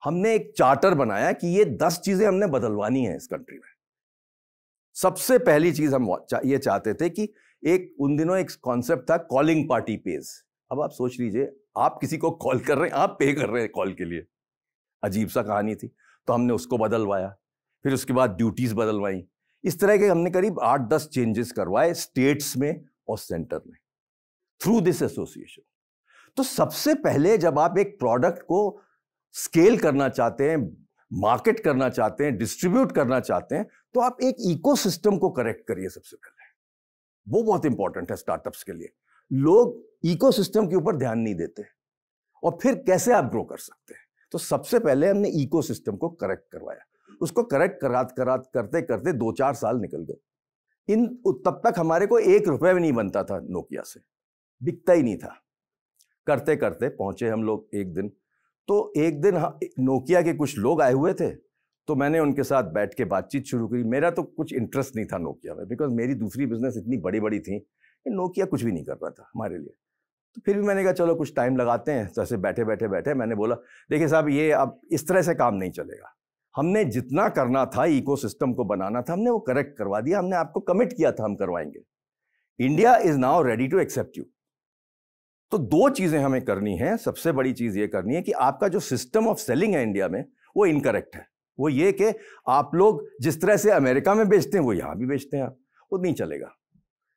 हमने एक चार्टर बनाया कि ये दस चीज़ें हमने बदलवानी है इस कंट्री में सबसे पहली चीज़ हम ये चाहते थे कि एक उन दिनों एक कॉन्सेप्ट था कॉलिंग पार्टी पेज अब आप सोच लीजिए आप किसी को कॉल कर रहे हैं आप पे कर रहे हैं कॉल के लिए अजीब सा कहानी थी तो हमने उसको बदलवाया फिर उसके बाद ड्यूटीज़ बदलवाई इस तरह के हमने करीब आठ दस चेंजेस करवाए स्टेट्स में और सेंटर में थ्रू दिस एसोसिएशन तो सबसे पहले जब आप एक प्रोडक्ट को स्केल करना चाहते हैं मार्केट करना चाहते हैं डिस्ट्रीब्यूट करना चाहते हैं तो आप एक इकोसिस्टम को करेक्ट करिए सबसे पहले वो बहुत इंपॉर्टेंट है स्टार्टअप्स के लिए लोग इकोसिस्टम के ऊपर ध्यान नहीं देते और फिर कैसे आप ग्रो कर सकते हैं तो सबसे पहले हमने इकोसिस्टम को करेक्ट करवाया उसको करेक्ट करात करात करते करते दो चार साल निकल गए इन तब तक हमारे को एक रुपये भी नहीं बनता था नोकिया से बिकता ही नहीं था करते करते पहुंचे हम लोग एक दिन तो एक दिन नोकिया के कुछ लोग आए हुए थे तो मैंने उनके साथ बैठ के बातचीत शुरू करी मेरा तो कुछ इंटरेस्ट नहीं था नोकिया में बिकॉज मेरी दूसरी बिजनेस इतनी बड़ी बड़ी थी नोकिया कुछ भी नहीं कर रहा था हमारे लिए तो फिर भी मैंने कहा चलो कुछ टाइम लगाते हैं तो ऐसे बैठे बैठे बैठे मैंने बोला देखिए साहब ये अब इस तरह से काम नहीं चलेगा हमने जितना करना था इको को बनाना था हमने वो करेक्ट करवा दिया हमने आपको कमिट किया था हम करवाएंगे India is now ready to accept you तो दो चीजें हमें करनी है सबसे बड़ी चीज ये करनी है कि आपका जो सिस्टम ऑफ सेलिंग है इंडिया में वो इनकरेक्ट है वो ये कि आप लोग जिस तरह से अमेरिका में बेचते हैं वो यहां भी बेचते हैं आप वो नहीं चलेगा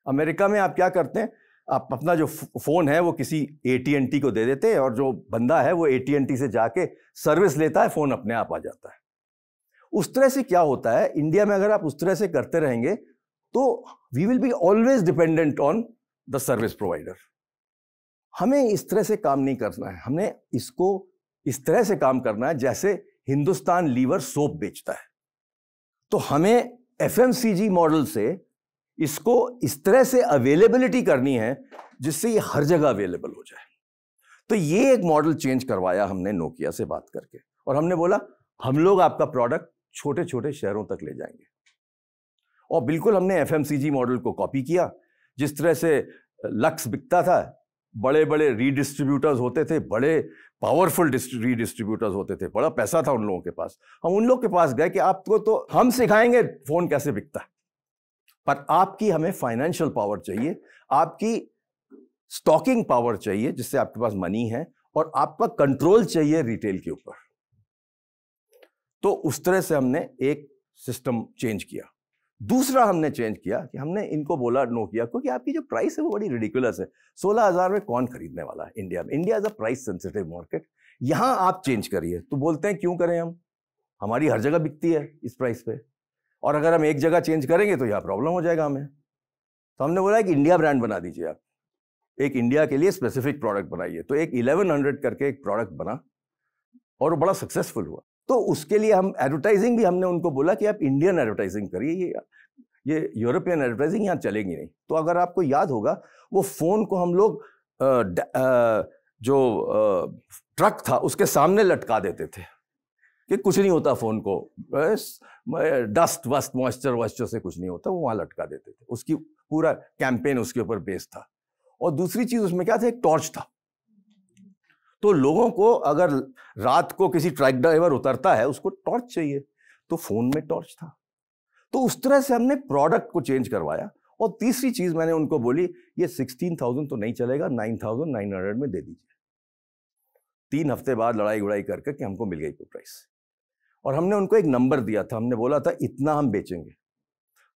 अमेरिका में आप क्या करते हैं आप अपना जो फ़ोन है वो किसी ए को दे देते हैं और जो बंदा है वो ए से जाके सर्विस लेता है फ़ोन अपने आप आ जाता है उस तरह से क्या होता है इंडिया में अगर आप उस तरह से करते रहेंगे तो we will be always dependent on the service provider हमें इस तरह से काम नहीं करना है हमने इसको इस तरह से काम करना है जैसे हिंदुस्तान लीवर सोप बेचता है तो हमें एफ मॉडल से इसको इस तरह से अवेलेबिलिटी करनी है जिससे ये हर जगह अवेलेबल हो जाए तो ये एक मॉडल चेंज करवाया हमने नोकिया से बात करके और हमने बोला हम लोग आपका प्रोडक्ट छोटे छोटे शहरों तक ले जाएंगे और बिल्कुल हमने एफ मॉडल को कॉपी किया जिस तरह से लक्स बिकता था बड़े बड़े रीडिस्ट्रीब्यूटर्स होते थे बड़े पावरफुल रीडिस्ट्रीब्यूटर्स होते थे बड़ा पैसा था उन लोगों के पास हम उन लोग के पास गए कि आपको तो हम सिखाएंगे फ़ोन कैसे बिकता है पर आपकी हमें फाइनेंशियल पावर चाहिए आपकी स्टॉकिंग पावर चाहिए जिससे आपके पास मनी है और आपका कंट्रोल चाहिए रिटेल के ऊपर तो उस तरह से हमने एक सिस्टम चेंज किया दूसरा हमने चेंज किया कि हमने इनको बोला नो किया क्योंकि आपकी जो प्राइस है वो बड़ी रिडिकुलस है सोलह हज़ार में कौन खरीदने वाला है इंडिया में India is a price sensitive market यहां आप चेंज करिए तो बोलते हैं क्यों करें हम हमारी हर जगह बिकती है इस प्राइस पे और अगर हम एक जगह चेंज करेंगे तो यहाँ प्रॉब्लम हो जाएगा हमें तो हमने बोला एक इंडिया ब्रांड बना दीजिए आप एक इंडिया के लिए स्पेसिफिक प्रोडक्ट बनाइए तो एक इलेवन हंड्रेड करके एक प्रोडक्ट बना और वो बड़ा सक्सेसफुल हुआ तो उसके लिए हम एडवर्टाइजिंग भी हमने उनको बोला कि आप इंडियन एडवर्टाइजिंग करिए ये यूरोपियन एडवर्टाइजिंग यहाँ चलेगी नहीं तो अगर आपको याद होगा वो फ़ोन को हम लोग आ, आ, जो आ, ट्रक था उसके सामने लटका देते थे कि कुछ नहीं होता फ़ोन को डस्ट वस्ट मॉइस्चर वॉइस्चर से कुछ नहीं होता वो वहाँ लटका देते थे उसकी पूरा कैंपेन उसके ऊपर बेस्ड था और दूसरी चीज़ उसमें क्या था एक टॉर्च था तो लोगों को अगर रात को किसी ट्रक ड्राइवर उतरता है उसको टॉर्च चाहिए तो फ़ोन में टॉर्च था तो उस तरह से हमने प्रोडक्ट को चेंज करवाया और तीसरी चीज़ मैंने उनको बोली ये सिक्सटीन थाउजेंड तो नहीं चलेगा नाइन थाउजेंड नाइन हंड्रेड में दे दीजिए तीन हफ्ते बाद लड़ाई उड़ाई करके कि हमको मिल गई कोई प्राइस और हमने उनको एक नंबर दिया था हमने बोला था इतना हम बेचेंगे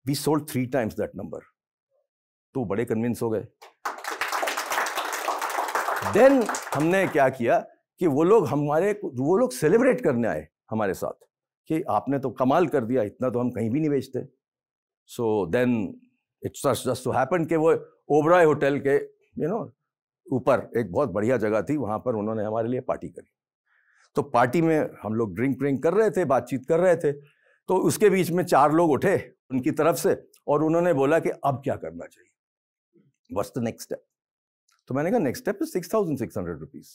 we sold three times that number तो बड़े कन्विंस हो गए देन हमने क्या किया कि वो लोग हमारे वो लोग सेलिब्रेट करने आए हमारे साथ कि आपने तो कमाल कर दिया इतना तो हम कहीं भी नहीं बेचते so then it's just to happen कि वो ओबराय होटल के यू नो ऊपर एक बहुत बढ़िया जगह थी वहाँ पर उन्होंने हमारे लिए पार्टी करी तो पार्टी में हम लोग ड्रिंक व्रिंक कर रहे थे बातचीत कर रहे थे तो उसके बीच में चार लोग उठे उनकी तरफ से और उन्होंने बोला कि अब क्या करना चाहिए वट्स द नेक्स्ट स्टेप तो मैंने कहा next step six thousand six hundred rupees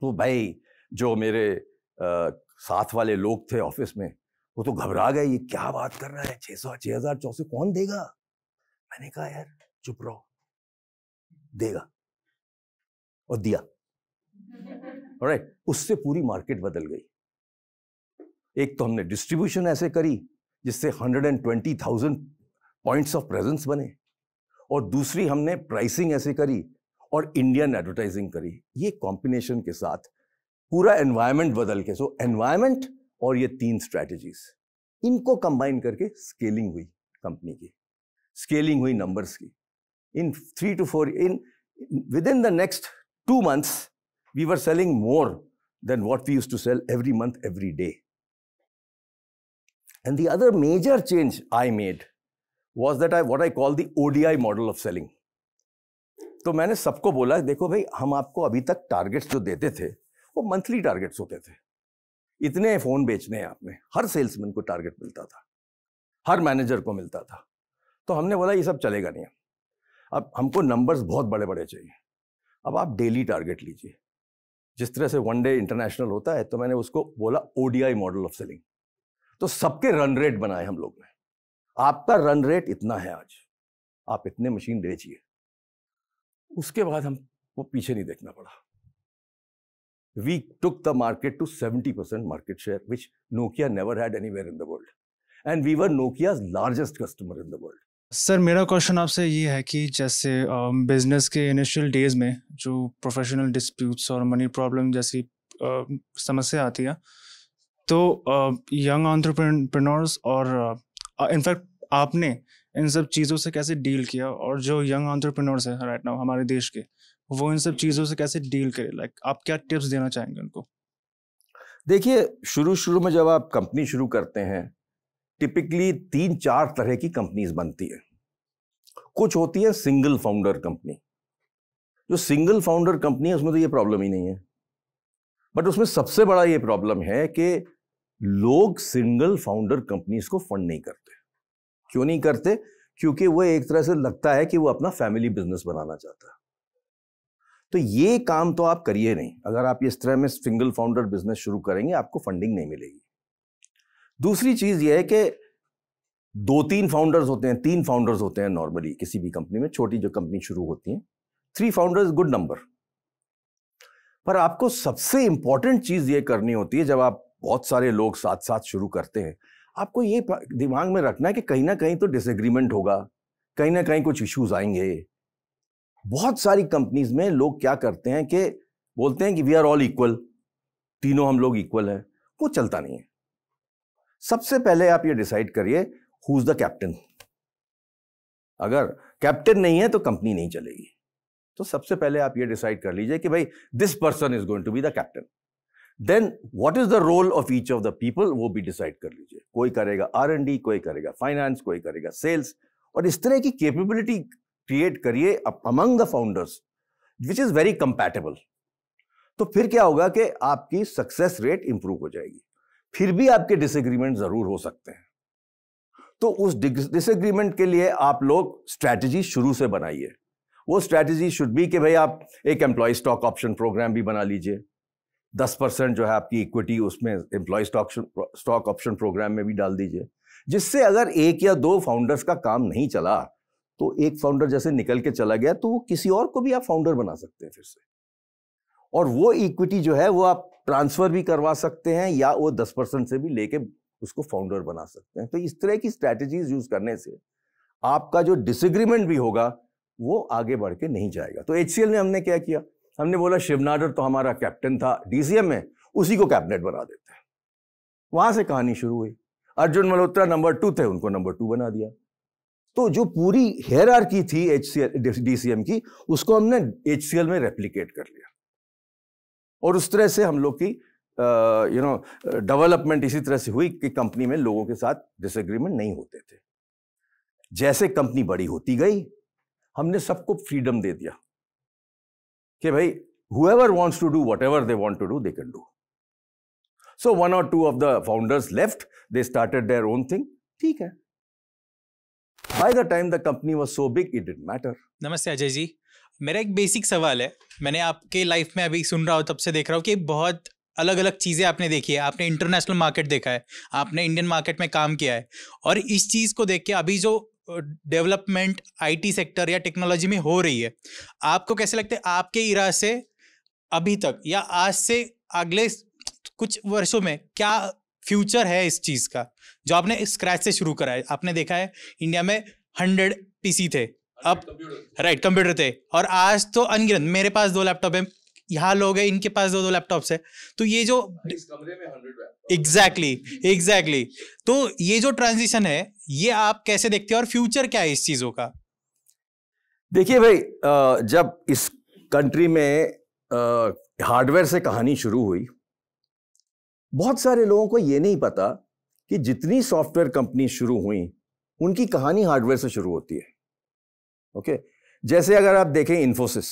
तो भाई जो मेरे आ, साथ वाले लोग थे ऑफिस में वो तो घबरा गए ये क्या बात कर रहा है छह सौ छह हजार चौसे कौन देगा मैंने कहा यार चुप रहो देगा और दिया राइट right. उससे पूरी मार्केट बदल गई एक तो हमने डिस्ट्रीब्यूशन ऐसे करी जिससे 120,000 पॉइंट्स ऑफ प्रेजेंस बने और दूसरी हमने प्राइसिंग ऐसे करी और इंडियन एडवर्टाइजिंग करी ये कॉम्बिनेशन के साथ पूरा एनवायरमेंट बदल के सो एनवायरमेंट और ये तीन स्ट्रेटजीज इनको कंबाइन करके स्केलिंग हुई कंपनी की स्केलिंग हुई नंबर्स की in three to four in with in the next two months, we were selling more than what we used to sell every month, every day. And the other major change I made was that I what I call the ODI model of selling. तो मैंने सबको बोला देखो भाई हम आपको अभी तक टारगेट्स जो देते थे वो मंथली टारगेट्स होते थे इतने फ़ोन बेचने हैं आपने हर सेल्समैन को टारगेट मिलता था हर मैनेजर को मिलता था तो हमने बोला ये सब चलेगा नहीं अब हमको नंबर्स बहुत बड़े बड़े चाहिए अब आप डेली टारगेट लीजिए जिस तरह से वन डे इंटरनेशनल होता है तो मैंने उसको बोला ओडीआई मॉडल ऑफ सेलिंग तो सबके रन रेट बनाए हम लोग ने आपका रन रेट इतना है आज आप इतने मशीन बेचिए उसके बाद हम वो पीछे नहीं देखना पड़ा we took the market to seventy percent market share which Nokia never had anywhere in the world and we were Nokia largest customer in the world sir मेरा क्वेश्चन आपसे ये है कि जैसे बिजनेस um, के इनिशियल डेज में जो professional disputes और मनी प्रॉब्लम जैसी uh, समस्या आती है तो यंग uh, ऑन्ट्रप्रनोर्स और इनफैक्ट uh, आपने इन सब चीज़ों से कैसे डील किया और जो यंग ऑन्ट्रप्रनोर्स हैं राइट नाउ हमारे देश के वो इन सब चीज़ों से कैसे डील करें लाइक आप क्या टिप्स देना चाहेंगे उनको देखिए शुरू शुरू में जब आप कंपनी शुरू करते हैं टिपिकली तीन चार तरह की कंपनीज बनती है कुछ होती है सिंगल फाउंडर कंपनी जो सिंगल फाउंडर कंपनी है उसमें तो ये प्रॉब्लम ही नहीं है बट उसमें सबसे बड़ा ये प्रॉब्लम है कि लोग सिंगल फाउंडर कंपनीज को फंड नहीं करते क्यों नहीं करते क्योंकि वो एक तरह से लगता है कि वो अपना फैमिली बिजनेस बनाना चाहता है तो ये काम तो आप करिए नहीं अगर आप इस तरह में सिंगल फाउंडर बिजनेस शुरू करेंगे आपको फंडिंग नहीं मिलेगी दूसरी चीज़ ये है कि दो तीन फाउंडर्स होते हैं तीन फाउंडर्स होते हैं नॉर्मली किसी भी कंपनी में छोटी जो कंपनी शुरू होती है थ्री फाउंडर्स गुड नंबर पर आपको सबसे इंपॉर्टेंट चीज़ ये करनी होती है जब आप बहुत सारे लोग साथ साथ शुरू करते हैं आपको ये दिमाग में रखना है कि कहीं ना कहीं तो डिसएग्रीमेंट होगा कहीं ना कहीं कुछ इश्यूज आएंगे बहुत सारी कंपनीज में लोग क्या करते हैं कि बोलते हैं कि वी आर ऑल इक्वल तीनों हम लोग इक्वल हैं वो चलता नहीं है सबसे पहले आप ये डिसाइड करिए हु इज द कैप्टन अगर कैप्टन नहीं है तो कंपनी नहीं चलेगी तो सबसे पहले आप ये डिसाइड कर लीजिए कि भाई this person is going to be the captain then what is the role of each of the people वो भी डिसाइड कर लीजिए कोई करेगा आर एंड डी कोई करेगा फाइनेंस कोई करेगा सेल्स और इस तरह की कैपेबिलिटी क्रिएट करिए among the founders which is very compatible तो फिर क्या होगा कि आपकी सक्सेस रेट इंप्रूव हो जाएगी फिर भी आपके डिसएग्रीमेंट जरूर हो सकते हैं तो उस डिसएग्रीमेंट के लिए आप लोग स्ट्रैटेजी शुरू से बनाइए वो स्ट्रैटेजी शुड बी कि भाई आप एक एम्प्लॉय स्टॉक ऑप्शन प्रोग्राम भी बना लीजिए दस परसेंट जो है आपकी इक्विटी उसमें employ stock stock option program में भी डाल दीजिए जिससे अगर एक या दो फाउंडर्स का काम नहीं चला तो एक फाउंडर जैसे निकल के चला गया तो वो किसी और को भी आप फाउंडर बना सकते हैं फिर से और वो इक्विटी जो है वो आप ट्रांसफर भी करवा सकते हैं या वो दस परसेंट से भी लेके उसको फाउंडर बना सकते हैं तो इस तरह की स्ट्रैटेजीज यूज करने से आपका जो डिसग्रीमेंट भी होगा वो आगे बढ़ के नहीं जाएगा तो एच में हमने क्या किया हमने बोला शिवनाडर तो हमारा कैप्टन था डीसीएम में उसी को कैबिनेट बना देते हैं वहां से कहानी शुरू हुई अर्जुन मल्होत्रा नंबर टू थे उनको नंबर टू बना दिया तो जो पूरी हेयर थी एच डी की उसको हमने एच में रेप्लीकेट कर लिया और उस तरह से हम लोग की यू नो डेवलपमेंट इसी तरह से हुई कि कंपनी में लोगों के साथ डिसएग्रीमेंट नहीं होते थे जैसे कंपनी बड़ी होती गई हमने सबको फ्रीडम दे दिया कि भाई whoever wants to do whatever they want to do they can do so one और two of the founders left they started their own thing ठीक है by the time the company was so big it did matter नमस्ते अजय जी मेरा एक basic सवाल है मैंने आपके लाइफ में अभी सुन रहा हूँ तब से देख रहा हूँ कि बहुत अलग अलग चीज़ें आपने देखी है आपने इंटरनेशनल मार्केट देखा है आपने इंडियन मार्केट में काम किया है और इस चीज़ को देख के अभी जो डेवलपमेंट आईटी सेक्टर या टेक्नोलॉजी में हो रही है आपको कैसे लगते हैं आपके इरा से अभी तक या आज से अगले कुछ वर्षों में क्या फ्यूचर है इस चीज़ का जो आपने स्क्रैच से शुरू करा है आपने देखा है इंडिया में हंड्रेड पीसी थे अब राइट कंप्यूटर थे और आज तो अनगिनत मेरे पास दो लैपटॉप है यहाँ लोग हैं इनके पास दो दो लैपटॉप्स है तो ये जो एग्जैक्टली एग्जैक्टली exactly, exactly. तो ये जो ट्रांजिशन है ये आप कैसे देखते हो और फ्यूचर क्या है इस चीजों का देखिए भाई जब इस कंट्री में हार्डवेयर से कहानी शुरू हुई बहुत सारे लोगों को ये नहीं पता कि जितनी सॉफ्टवेयर कंपनी शुरू हुई उनकी कहानी हार्डवेयर से शुरू होती है ओके जैसे अगर आप देखें इन्फोसिस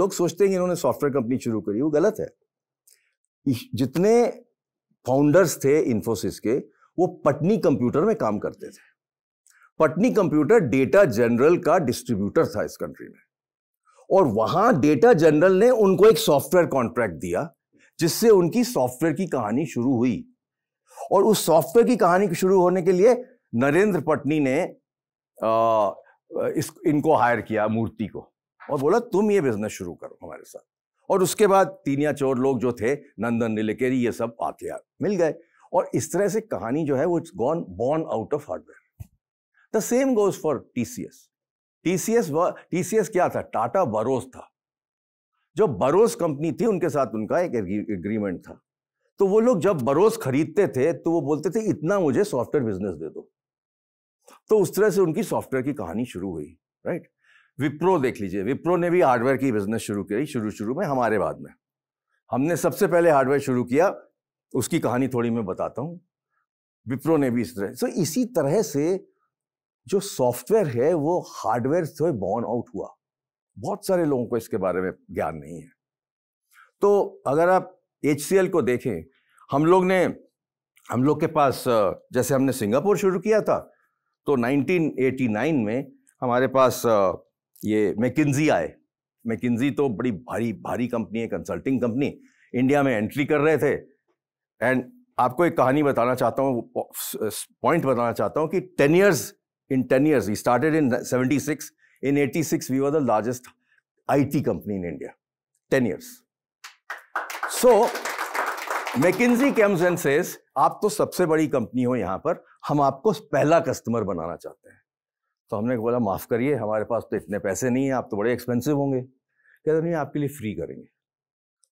लोग सोचते हैं कि इन्होंने सॉफ्टवेयर कंपनी शुरू करी वो गलत है जितने फाउंडर्स थे इन्फोसिस के वो पटनी कंप्यूटर में काम करते थे पटनी कंप्यूटर डेटा जनरल का डिस्ट्रीब्यूटर था इस कंट्री में और वहां डेटा जनरल ने उनको एक सॉफ्टवेयर कॉन्ट्रैक्ट दिया जिससे उनकी सॉफ्टवेयर की कहानी शुरू हुई और उस सॉफ्टवेयर की कहानी शुरू होने के लिए नरेंद्र पटनी ने आ, इस इनको हायर किया मूर्ति को और बोला तुम ये बिजनेस शुरू करो हमारे साथ और उसके बाद तीन या चोर लोग जो थे नंदन नीलेकेरी ये सब आके मिल गए और इस तरह से कहानी जो है वो it's gone born out of hardware the same goes for T C S T C S T C S क्या था टाटा बरोस था जो बरोस कंपनी थी उनके साथ उनका एक एग्रीमेंट था तो वो लोग जब बरोस खरीदते थे तो वो बोलते थे इतना मुझे सॉफ्टवेयर बिजनेस दे दो तो उस तरह से उनकी सॉफ्टवेयर की कहानी शुरू हुई राइट विप्रो देख लीजिए विप्रो ने भी हार्डवेयर की बिजनेस शुरू करी शुरू शुरू में हमारे बाद में हमने सबसे पहले हार्डवेयर शुरू किया उसकी कहानी थोड़ी मैं बताता हूँ विप्रो ने भी इस तरह सो इसी तरह से जो सॉफ्टवेयर है वो हार्डवेयर से बॉर्न आउट हुआ बहुत सारे लोगों को इसके बारे में ज्ञान नहीं है तो अगर आप एच को देखें हम लोग ने हम लोग के पास जैसे हमने सिंगापुर शुरू किया था तो 1989 में हमारे पास ये मैकिन्जी आए मैकिन्जी तो बड़ी भारी भारी कंपनी है कंसल्टिंग कंपनी इंडिया में एंट्री कर रहे थे एंड आपको एक कहानी बताना चाहता हूँ पॉइंट बताना चाहता हूँ कि ten years in ten years we started in seventy six in eighty six we were the largest I T company in India ten years so McKinsey comes and says आप तो सबसे बड़ी कंपनी हो यहाँ पर हम आपको पहला कस्टमर बनाना चाहते हैं तो हमने बोला माफ़ करिए हमारे पास तो इतने पैसे नहीं हैं आप तो बड़े एक्सपेंसिव होंगे कहते नहीं आपके लिए फ्री करेंगे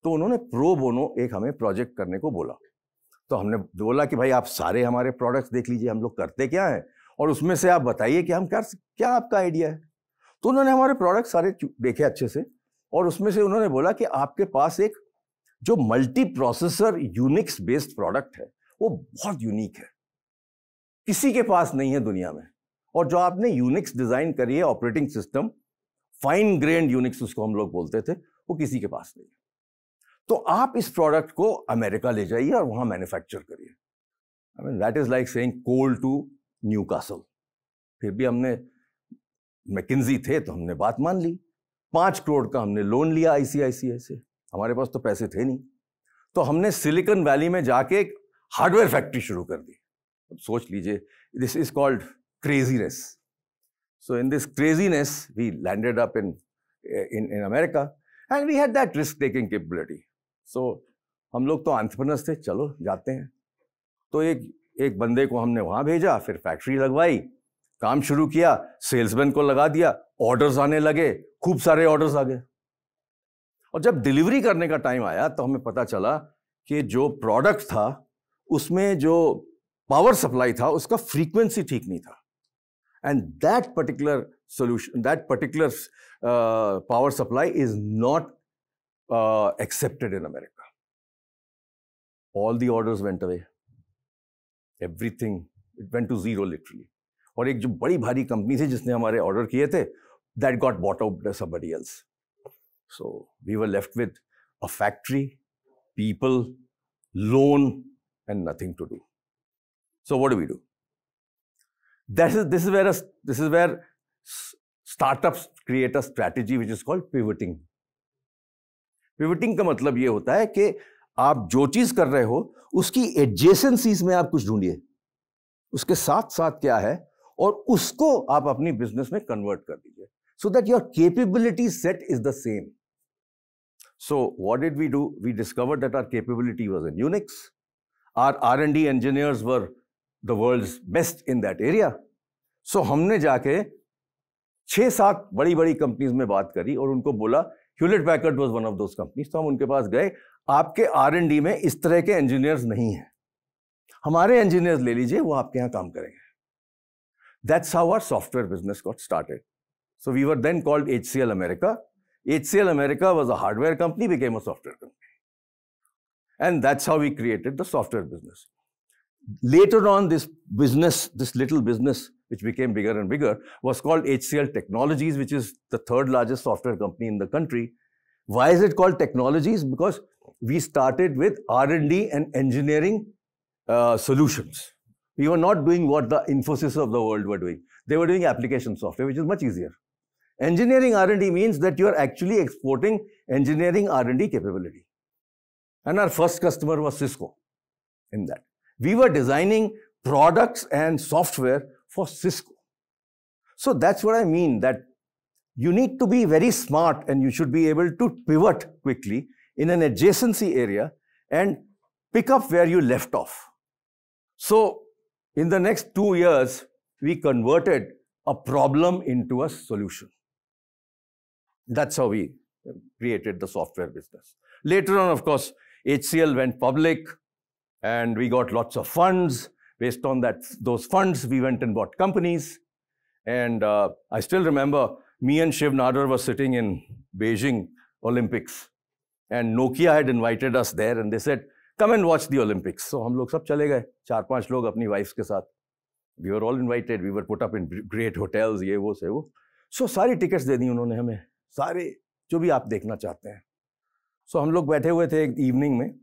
तो उन्होंने प्रो बोनो एक हमें प्रोजेक्ट करने को बोला तो हमने बोला कि भाई आप सारे हमारे प्रोडक्ट्स देख लीजिए हम लोग करते क्या हैं और उसमें से आप बताइए कि हम क्या क्या आपका आइडिया है तो उन्होंने हमारे प्रोडक्ट सारे देखे अच्छे से और उसमें से उन्होंने बोला कि आपके पास एक जो multi processor Unix based product है वो बहुत यूनिक है किसी के पास नहीं है दुनिया में और जो आपने यूनिक्स डिज़ाइन करी है operating system fine grain Unix उसको हम लोग बोलते थे वो किसी के पास नहीं है तो आप इस प्रोडक्ट को अमेरिका ले जाइए और वहाँ मैन्युफैक्चर करिए I mean that is like saying coal to Newcastle फिर भी हमने मैकिजी थे तो हमने बात मान ली पाँच करोड़ का हमने लोन लिया आईसीआईसीआई से हमारे पास तो पैसे थे नहीं तो हमने सिलिकॉन वैली में जाके एक हार्डवेयर फैक्ट्री शुरू कर दी अब सोच लीजिए this is called craziness so in this craziness we landed up in in in America and we had that risk taking capability so हम लोग तो आंट्रप्रनर्स थे चलो जाते हैं तो एक एक बंदे को हमने वहाँ भेजा फिर फैक्ट्री लगवाई काम शुरू किया सेल्समैन को लगा दिया ऑर्डर्स आने लगे खूब सारे ऑर्डर्स आ गए और जब डिलीवरी करने का टाइम आया तो हमें पता चला कि जो प्रोडक्ट था उसमें जो पावर सप्लाई था उसका फ्रीक्वेंसी ठीक नहीं था and that particular solution that particular power supply is not accepted in America all the orders went away everything it went to zero literally और एक जो बड़ी भारी कंपनी थी जिसने हमारे ऑर्डर किए थे that got bought out somebody else so we were left with a factory people loan and nothing to do So what do we do? That is, this is where a, this is where startups create a strategy which is called का मतलब यह होता है कि आप जो चीज कर रहे हो उसकी एडजेसेंसीज में आप कुछ ढूंढिए उसके साथ साथ क्या है और उसको आप अपनी बिजनेस में कन्वर्ट कर दीजिए so that your capability set is the same so what did we do we discover that our capability was in Unix our R and D engineers were the world best in that area so हमने जाके छः सात बड़ी बड़ी companies में बात करी और उनको बोला Hewlett Packard was one of those companies तो हम उनके पास गए आपके आर एंड डी में इस तरह के इंजीनियर्स नहीं हैं हमारे इंजीनियर्स ले लीजिए वो आपके यहाँ काम करेंगे that's how our software business got started so we were then called H C L America H C L America was a hardware company became a software company and that's how we created the software business Later on, this business, this little business, which became bigger and bigger, was called HCL Technologies, which is the third largest software company in the country. Why is it called Technologies? Because we started with R&D and engineering uh, solutions. We were not doing what the Infosys of the world were doing. They were doing application software, which is much easier. Engineering R&D means that you are actually exporting engineering R&D capability. And our first customer was Cisco in that. We were designing products and software for Cisco. So that's what I mean that you need to be very smart and you should be able to pivot quickly in an adjacency area and pick up where you left off. So in the next two years, we converted a problem into a solution. That's how we created the software business. Later on, of course, HCL went public and we got lots of funds. Based on that, those funds, we went and bought companies. And uh, I still remember me and Shiv Nadar were sitting in Beijing Olympics. And Nokia had invited us there and they said, come and watch the Olympics. So hum log sab chale gaye, char paanch log apni wives ke saath. We were all invited. We were put up in great hotels, ye wo se wo. So सारी tickets दे दी उन्होंने हमें सारे जो भी आप देखना चाहते हैं so, हम लोग बैठे हुए थे एक evening में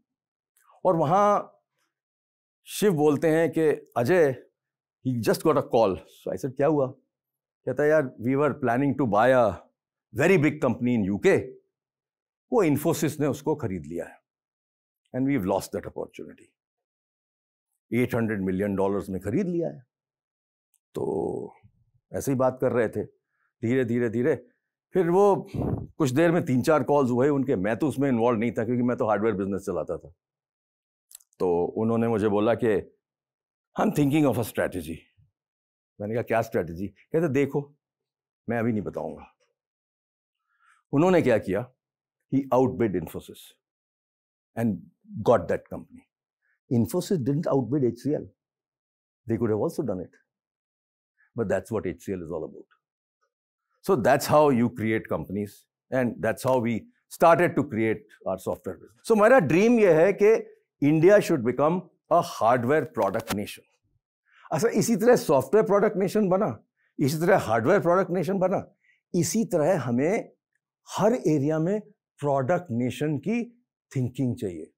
और वहाँ शिव बोलते हैं कि Ajay he just got a call so I sir क्या हुआ कहता है यार we were planning to buy a very big company in UK वो इन्फोसिस ने उसको खरीद लिया है and we lost that opportunity at hundred million dollars में खरीद लिया है तो ऐसे ही बात कर रहे थे धीरे धीरे धीरे फिर वो कुछ देर में तीन चार कॉल्स हुए उनके मैं तो उसमें इन्वॉल्व नहीं था क्योंकि मैं तो हार्डवेयर बिजनेस चलाता था तो उन्होंने मुझे बोला कि हम थिंकिंग ऑफ अ स्ट्रैटेजी मैंने कहा क्या स्ट्रैटेजी कहते देखो मैं अभी नहीं बताऊंगा उन्होंने क्या किया he outbid Infosys and got that company Infosys didn't outbid H C L they could also done it but that's what H C L is all about so that's how you create companies and that's how we started to create our software so मेरा dream यह है कि India should become a hardware product nation अच्छा इसी तरह software product nation बना इसी तरह हार्डवेयर प्रोडक्ट नेशन बना इसी तरह हमें हर एरिया में प्रोडक्ट नेशन की थिंकिंग चाहिए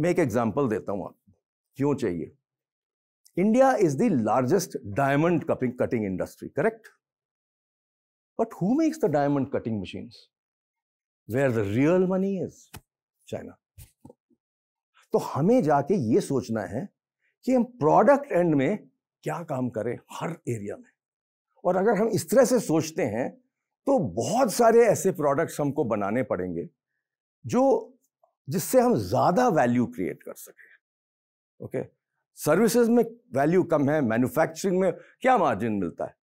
मैं एक एग्जांपल देता हूं आपको क्यों चाहिए India is the largest diamond cutting industry correct but who makes the diamond cutting machines where the real money is China तो हमें जाके ये सोचना है कि हम प्रोडक्ट एंड में क्या काम करें हर एरिया में और अगर हम इस तरह से सोचते हैं तो बहुत सारे ऐसे प्रोडक्ट्स हमको बनाने पड़ेंगे जो जिससे हम ज़्यादा वैल्यू क्रिएट कर सकें ओके सर्विसेज में वैल्यू कम है मैन्युफैक्चरिंग में क्या मार्जिन मिलता है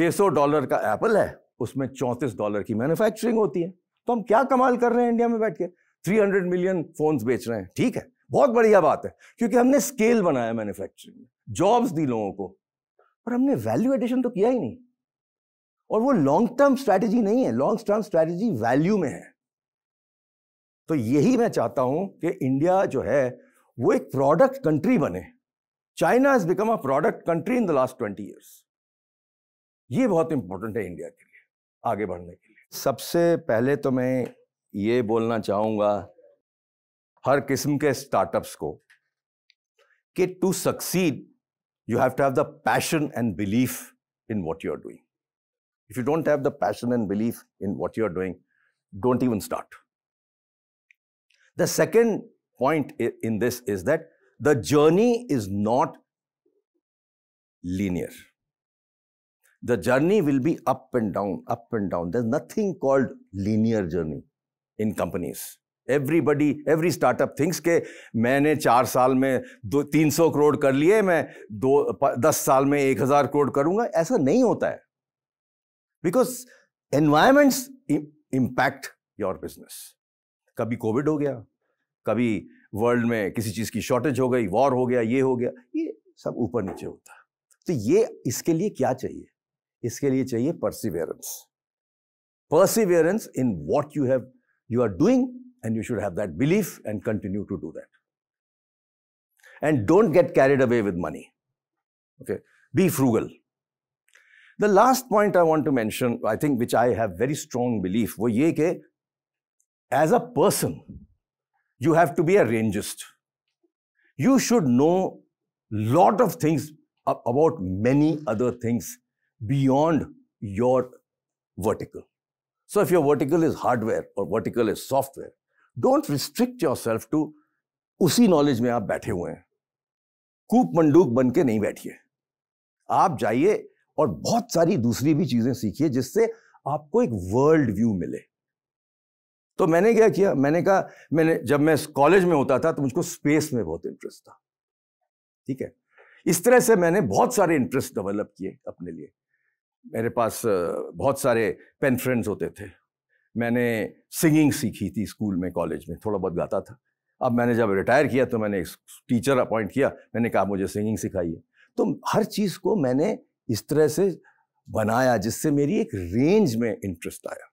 600 डॉलर का एप्पल है उसमें 34 डॉलर की मैन्युफैक्चरिंग होती है तो हम क्या कमाल कर रहे हैं इंडिया में बैठ के 300 मिलियन फोन्स बेच रहे हैं ठीक है बहुत बढ़िया बात है क्योंकि हमने स्केल बनाया मैन्युफैक्चरिंग में जॉब्स दी लोगों को पर हमने वैल्यू एडिशन तो किया ही नहीं और वो लॉन्ग टर्म स्ट्रैटेजी नहीं है लॉन्ग टर्म स्ट्रैटेजी वैल्यू में है तो यही मैं चाहता हूं कि इंडिया जो है वो एक प्रोडक्ट कंट्री बने China is become a product country in the last twenty years ये बहुत इंपॉर्टेंट है इंडिया के लिए आगे बढ़ने के लिए सबसे पहले तो मैं ये बोलना चाहूंगा हर किस्म के स्टार्टअप्स को कि to succeed you have to have the passion and belief in what you are doing if you don't have the passion and belief in what you are doing don't even start the second point in this is that the journey is not linear The journey will be up and down, up and down. There's nothing called linear journey. in every everybody every startup thinks के मैंने चार साल में दो तीन सौ करोड़ कर लिए मैं दो प, दस साल में एक हज़ार करोड़ करूंगा ऐसा नहीं होता है because environments impact your business कभी कोविड हो गया कभी वर्ल्ड में किसी चीज़ की शॉर्टेज हो गई वॉर हो गया ये हो गया ये सब ऊपर नीचे होता है तो ये इसके लिए क्या चाहिए इसके लिए चाहिए perseverance perseverance in what you have you are doing, and you should have that belief and continue to do that. And don't get carried away with money. Okay, be frugal. The last point I want to mention, I think, which I have very strong belief, was ये as a person, you have to be a rangist. You should know lot of things about many other things beyond your vertical. So if your vertical is hardware or vertical is software, don't restrict yourself to उसी knowledge में आप बैठे हुए हैं कूप मंडूक बन के नहीं बैठिए आप जाइए और बहुत सारी दूसरी भी चीजें सीखिए जिससे आपको एक वर्ल्ड व्यू मिले तो मैंने क्या किया मैंने कहा मैंने जब मैं कॉलेज में होता था तो मुझको स्पेस में बहुत इंटरेस्ट था ठीक है इस तरह से मैंने बहुत सारे इंटरेस्ट डेवलप किए अपने लिए मेरे पास बहुत सारे पेन फ्रेंड्स होते थे मैंने सिंगिंग सीखी थी स्कूल में कॉलेज में थोड़ा बहुत गाता था अब मैंने जब रिटायर किया तो मैंने एक टीचर अपॉइंट किया मैंने कहा मुझे सिंगिंग सिखाइए तो हर चीज़ को मैंने इस तरह से बनाया जिससे मेरी एक रेंज में इंटरेस्ट आया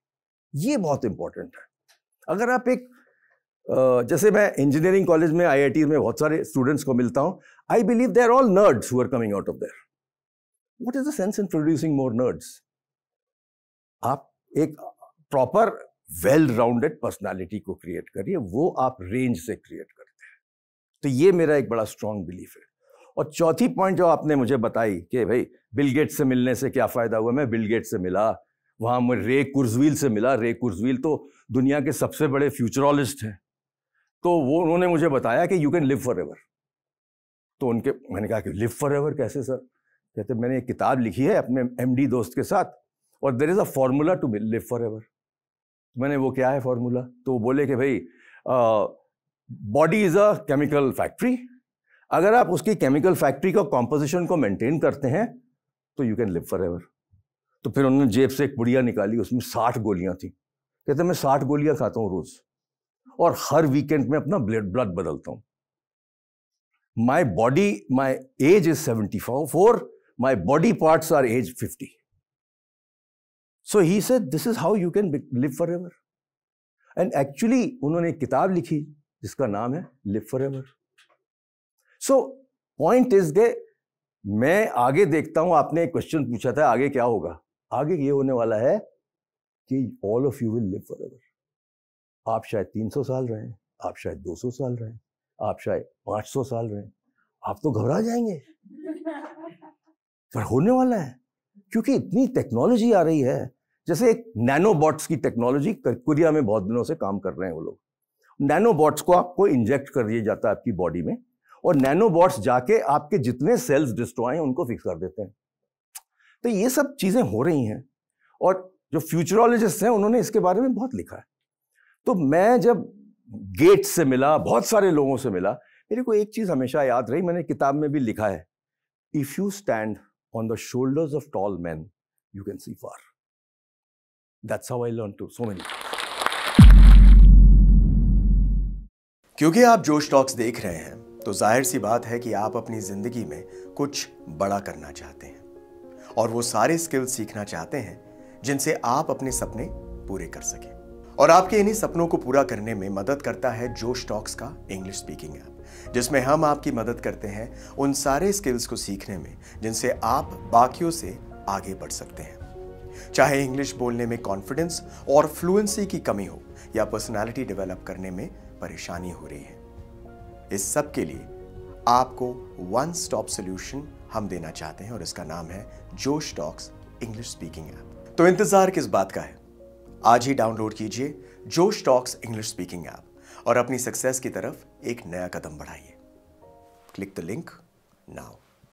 ये बहुत इंपॉर्टेंट है अगर आप एक जैसे मैं इंजीनियरिंग कॉलेज में आई में बहुत सारे स्टूडेंट्स को मिलता हूँ I believe they are all nerds who are coming out of there what is the sense in producing more nerds आप एक प्रॉपर वेल राउंडेड पर्सनैलिटी को क्रिएट करिए वो आप रेंज से क्रिएट करते हैं तो ये मेरा एक बड़ा स्ट्रांग बिलीफ है और चौथी पॉइंट जो आपने मुझे बताई कि भाई बिल से मिलने से क्या फ़ायदा हुआ मैं बिल से मिला वहां मैं रे कुर्जवील से मिला रे कुर्जवील तो दुनिया के सबसे बड़े फ्यूचरोलिस्ट हैं तो वो उन्होंने मुझे बताया कि you can live forever तो उनके मैंने कहा कि लिव फॉर एवर कैसे सर कहते मैंने एक किताब लिखी है अपने एम दोस्त के साथ और there is a formula to live forever मैंने वो क्या है फार्मूला तो वो बोले कि भाई body is a chemical factory अगर आप उसकी केमिकल फैक्ट्री का कॉम्पोजिशन को मेंटेन करते हैं तो you can live forever तो फिर उन्होंने जेब से एक बुढ़िया निकाली उसमें साठ गोलियां थी कहते मैं साठ गोलियां खाता हूँ रोज और हर वीकेंड में अपना ब्लड ब्लड बदलता हूँ my body my age is seventy four my body parts are age 50. So he said, this is how you can live forever. And actually, उन्होंने किताब लिखी जिसका नाम है live forever so point is के मैं आगे देखता हूं आपने एक क्वेश्चन पूछा था आगे क्या होगा आगे ये होने वाला है कि all of you will live forever आप शायद 300 साल रहे आप शायद 200 साल रहे आप शायद 500 साल रहे आप तो घबरा जाएंगे पर होने वाला है क्योंकि इतनी टेक्नोलॉजी आ रही है जैसे एक बॉट्स की टेक्नोलॉजी कोरिया में बहुत दिनों से काम कर रहे हैं वो लोग बॉट्स को आपको इंजेक्ट कर दिया जाता है आपकी बॉडी में और बॉट्स जाके आपके जितने सेल्स डिस्ट्रॉय हैं उनको फिक्स कर देते हैं तो ये सब चीज़ें हो रही हैं और जो फ्यूचरोलॉजिस्ट हैं उन्होंने इसके बारे में बहुत लिखा है तो मैं जब गेट्स से मिला बहुत सारे लोगों से मिला मेरे को एक चीज़ हमेशा याद रही मैंने किताब में भी लिखा है if you stand on the shoulders of tall men, you can see far. That's how I learned to so many. क्योंकि आप जोश टॉक्स देख रहे हैं तो जाहिर सी बात है कि आप अपनी जिंदगी में कुछ बड़ा करना चाहते हैं और वो सारे स्किल्स सीखना चाहते हैं जिनसे आप अपने सपने पूरे कर सकें और आपके इन्हीं सपनों को पूरा करने में मदद करता है जोश टॉक्स का इंग्लिश स्पीकिंग ऐप जिसमें हम आपकी मदद करते हैं उन सारे स्किल्स को सीखने में जिनसे आप बाकियों से आगे बढ़ सकते हैं चाहे इंग्लिश बोलने में कॉन्फिडेंस और फ्लुएंसी की कमी हो या पर्सनालिटी डेवलप करने में परेशानी हो रही है इस सब के लिए आपको वन स्टॉप सोल्यूशन हम देना चाहते हैं और इसका नाम है जोश टॉक्स इंग्लिश स्पीकिंग ऐप तो इंतजार किस बात का है आज ही डाउनलोड कीजिए जोश टॉक्स इंग्लिश स्पीकिंग ऐप और अपनी सक्सेस की तरफ एक नया कदम बढ़ाइए क्लिक द लिंक नाउ